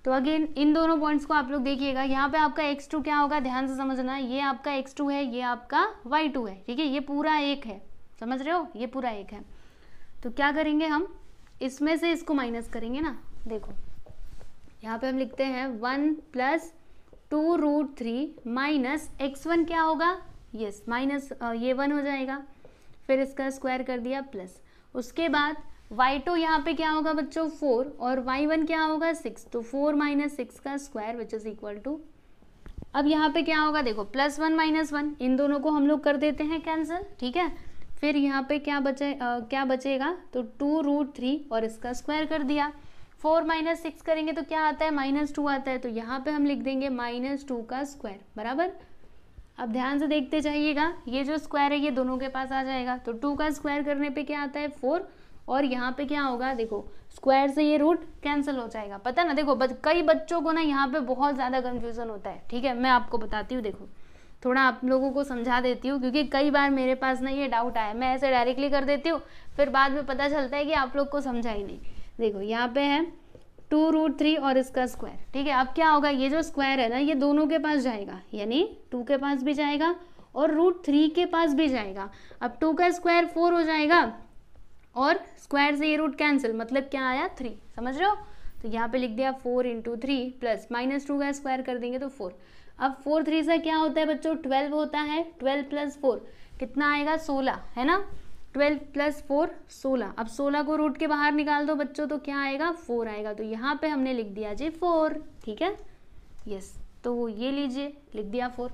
तो अगेन इन दोनों पॉइंट्स को आप लोग देखिएगा यहाँ पे आपका एक्स टू क्या होगा ध्यान से समझना ये आपका एक्स टू है ये आपका वाई टू है ठीक है ये पूरा एक है समझ रहे हो ये पूरा एक है तो क्या करेंगे हम इसमें से इसको माइनस करेंगे ना देखो यहाँ पे हम लिखते हैं one plus two root three minus x one क्या होगा यस माइनस ये वन हो जाएगा फिर इसका स्क्वायर कर दिया प्लस उसके बाद वाई टू यहाँ पे क्या होगा बच्चों फोर और वाई वन क्या होगा सिक्स तो फोर माइनस सिक्स का square which is equal to अब यहाँ पे क्या होगा देखो प्लस वन माइनस वन इन दोनों को हम लोग कर देते हैं कैंसिल ठीक है फिर यहाँ पे क्या बचे आ, क्या बचेगा तो टू रूट थ्री और इसका स्क्वायर कर दिया फोर माइनस सिक्स करेंगे तो क्या आता है माइनस टू आता है तो यहाँ पे हम लिख देंगे माइनस टू का स्क्वायर बराबर अब ध्यान से देखते जाइएगा ये जो स्क्वायर है ये दोनों के पास आ जाएगा तो टू का स्क्वायर करने पे क्या आता है फोर और यहाँ पे क्या होगा देखो स्क्वायर से ये रूट कैंसिल हो जाएगा पता ना देखो बच, कई बच्चों को ना यहाँ पे बहुत ज़्यादा कन्फ्यूज़न होता है ठीक है मैं आपको बताती हूँ देखो थोड़ा आप लोगों को समझा देती हूँ क्योंकि कई बार मेरे पास ना ये डाउट आया मैं ऐसे डायरेक्टली कर देती हूँ फिर बाद में पता चलता है कि आप लोग को समझा ही नहीं देखो यहाँ पे है टू रूट थ्री और इसका स्क्वायर ठीक है अब क्या होगा ये जो स्क्वायर है ना ये दोनों के पास जाएगा यानी टू के पास भी जाएगा और रूट थ्री के पास भी जाएगा अब टू का स्क्वायर फोर हो जाएगा और स्क्वायर से ये रूट कैंसिल मतलब क्या आया थ्री समझ रहे हो तो यहाँ पे लिख दिया four into three plus minus two का स्क्वायर कर देंगे तो फोर अब फोर थ्री से क्या होता है बच्चों ट्वेल्व होता है ट्वेल्व प्लस फोर कितना आएगा सोलह है ना ट्वेल्व प्लस फोर सोलह अब सोलह को रूट के बाहर निकाल दो बच्चों तो क्या आएगा फोर आएगा तो यहाँ पे हमने लिख दिया जी फोर ठीक है यस तो वो ये लीजिए लिख दिया फोर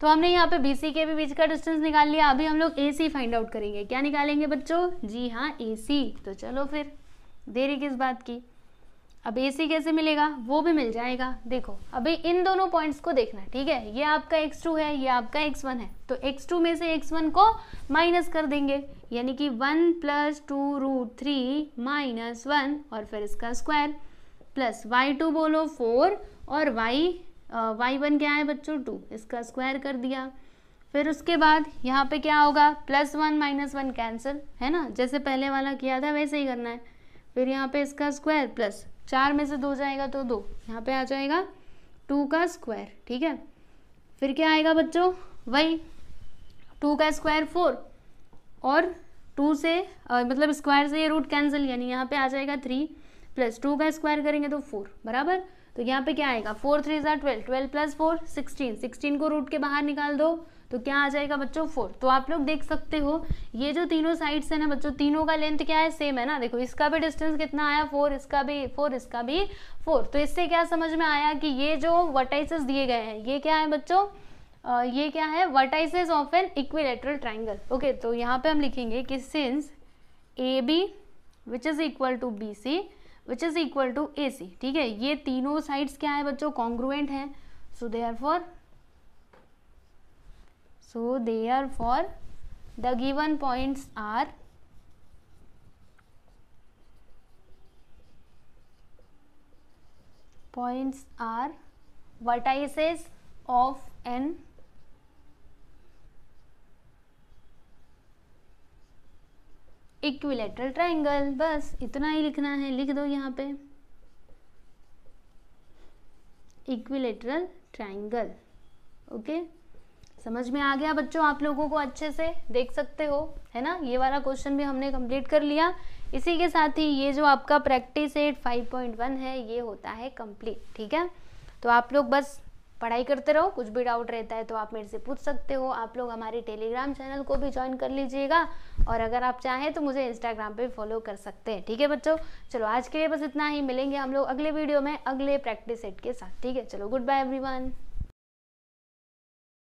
तो हमने यहाँ पे बी सी के भी बीच का डिस्टेंस निकाल लिया अभी हम लोग ए सी फाइंड आउट करेंगे क्या निकालेंगे बच्चों जी हाँ ए सी तो चलो फिर देरी किस बात की अब ए सी कैसे मिलेगा वो भी मिल जाएगा देखो अभी इन दोनों पॉइंट्स को देखना ठीक है ये आपका x2 है ये आपका x1 है तो x2 में से x1 को माइनस कर देंगे यानी कि 1 plus two root three minus one और फिर इसका स्क्वायर प्लस y2 बोलो 4 और y वाई y1 क्या है बच्चों 2 इसका स्क्वायर कर दिया फिर उसके बाद यहाँ पे क्या होगा plus one minus one cancel है ना जैसे पहले वाला किया था वैसे ही करना है फिर यहाँ पे इसका स्क्वायर प्लस चार में से दो जाएगा तो दो यहाँ पे आ जाएगा टू का स्क्वायर ठीक है फिर क्या आएगा बच्चों वही टू का स्क्वायर फोर और टू से आ, मतलब स्क्वायर से ये रूट कैंसिल यानी यहाँ पे आ जाएगा थ्री प्लस टू का स्क्वायर करेंगे तो फोर बराबर तो यहाँ पे क्या आएगा फोर थ्री ज़ार twelve twelve plus four sixteen sixteen को रूट के बाहर निकाल दो तो क्या आ जाएगा बच्चों फोर तो आप लोग देख सकते हो ये जो तीनों साइड्स है ना बच्चों तीनों का लेंथ क्या है सेम है ना देखो इसका भी डिस्टेंस कितना आया फोर इसका भी फोर इसका भी फोर तो इससे क्या समझ में आया कि ये जो वर्टाइसेस दिए गए हैं ये क्या है बच्चों ये क्या है vertices of an equilateral triangle okay तो यहाँ पे हम लिखेंगे कि since A B which is equal to B C which is equal to A C ठीक है ये तीनों साइड्स क्या है बच्चों कॉन्ग्रुएंट हैं so they are for so therefore the given points are points are vertices of an equilateral triangle बस इतना ही लिखना है लिख दो यहाँ पे इक्विलेटरल ट्राइंगल ओके okay? समझ में आ गया बच्चों आप लोगों को अच्छे से देख सकते हो है ना ये वाला क्वेश्चन भी हमने कंप्लीट कर लिया इसी के साथ ही ये जो आपका प्रैक्टिस एट 5.1 है ये होता है कंप्लीट ठीक है तो आप लोग बस पढ़ाई करते रहो कुछ भी डाउट रहता है तो आप मेरे से पूछ सकते हो आप लोग हमारे टेलीग्राम चैनल को भी ज्वाइन कर लीजिएगा और अगर आप चाहें तो मुझे इंस्टाग्राम पे फॉलो कर सकते हैं ठीक है बच्चों चलो आज के लिए बस इतना ही मिलेंगे हम लोग अगले वीडियो में अगले प्रैक्टिस सेट के साथ ठीक है चलो गुड बाय एवरी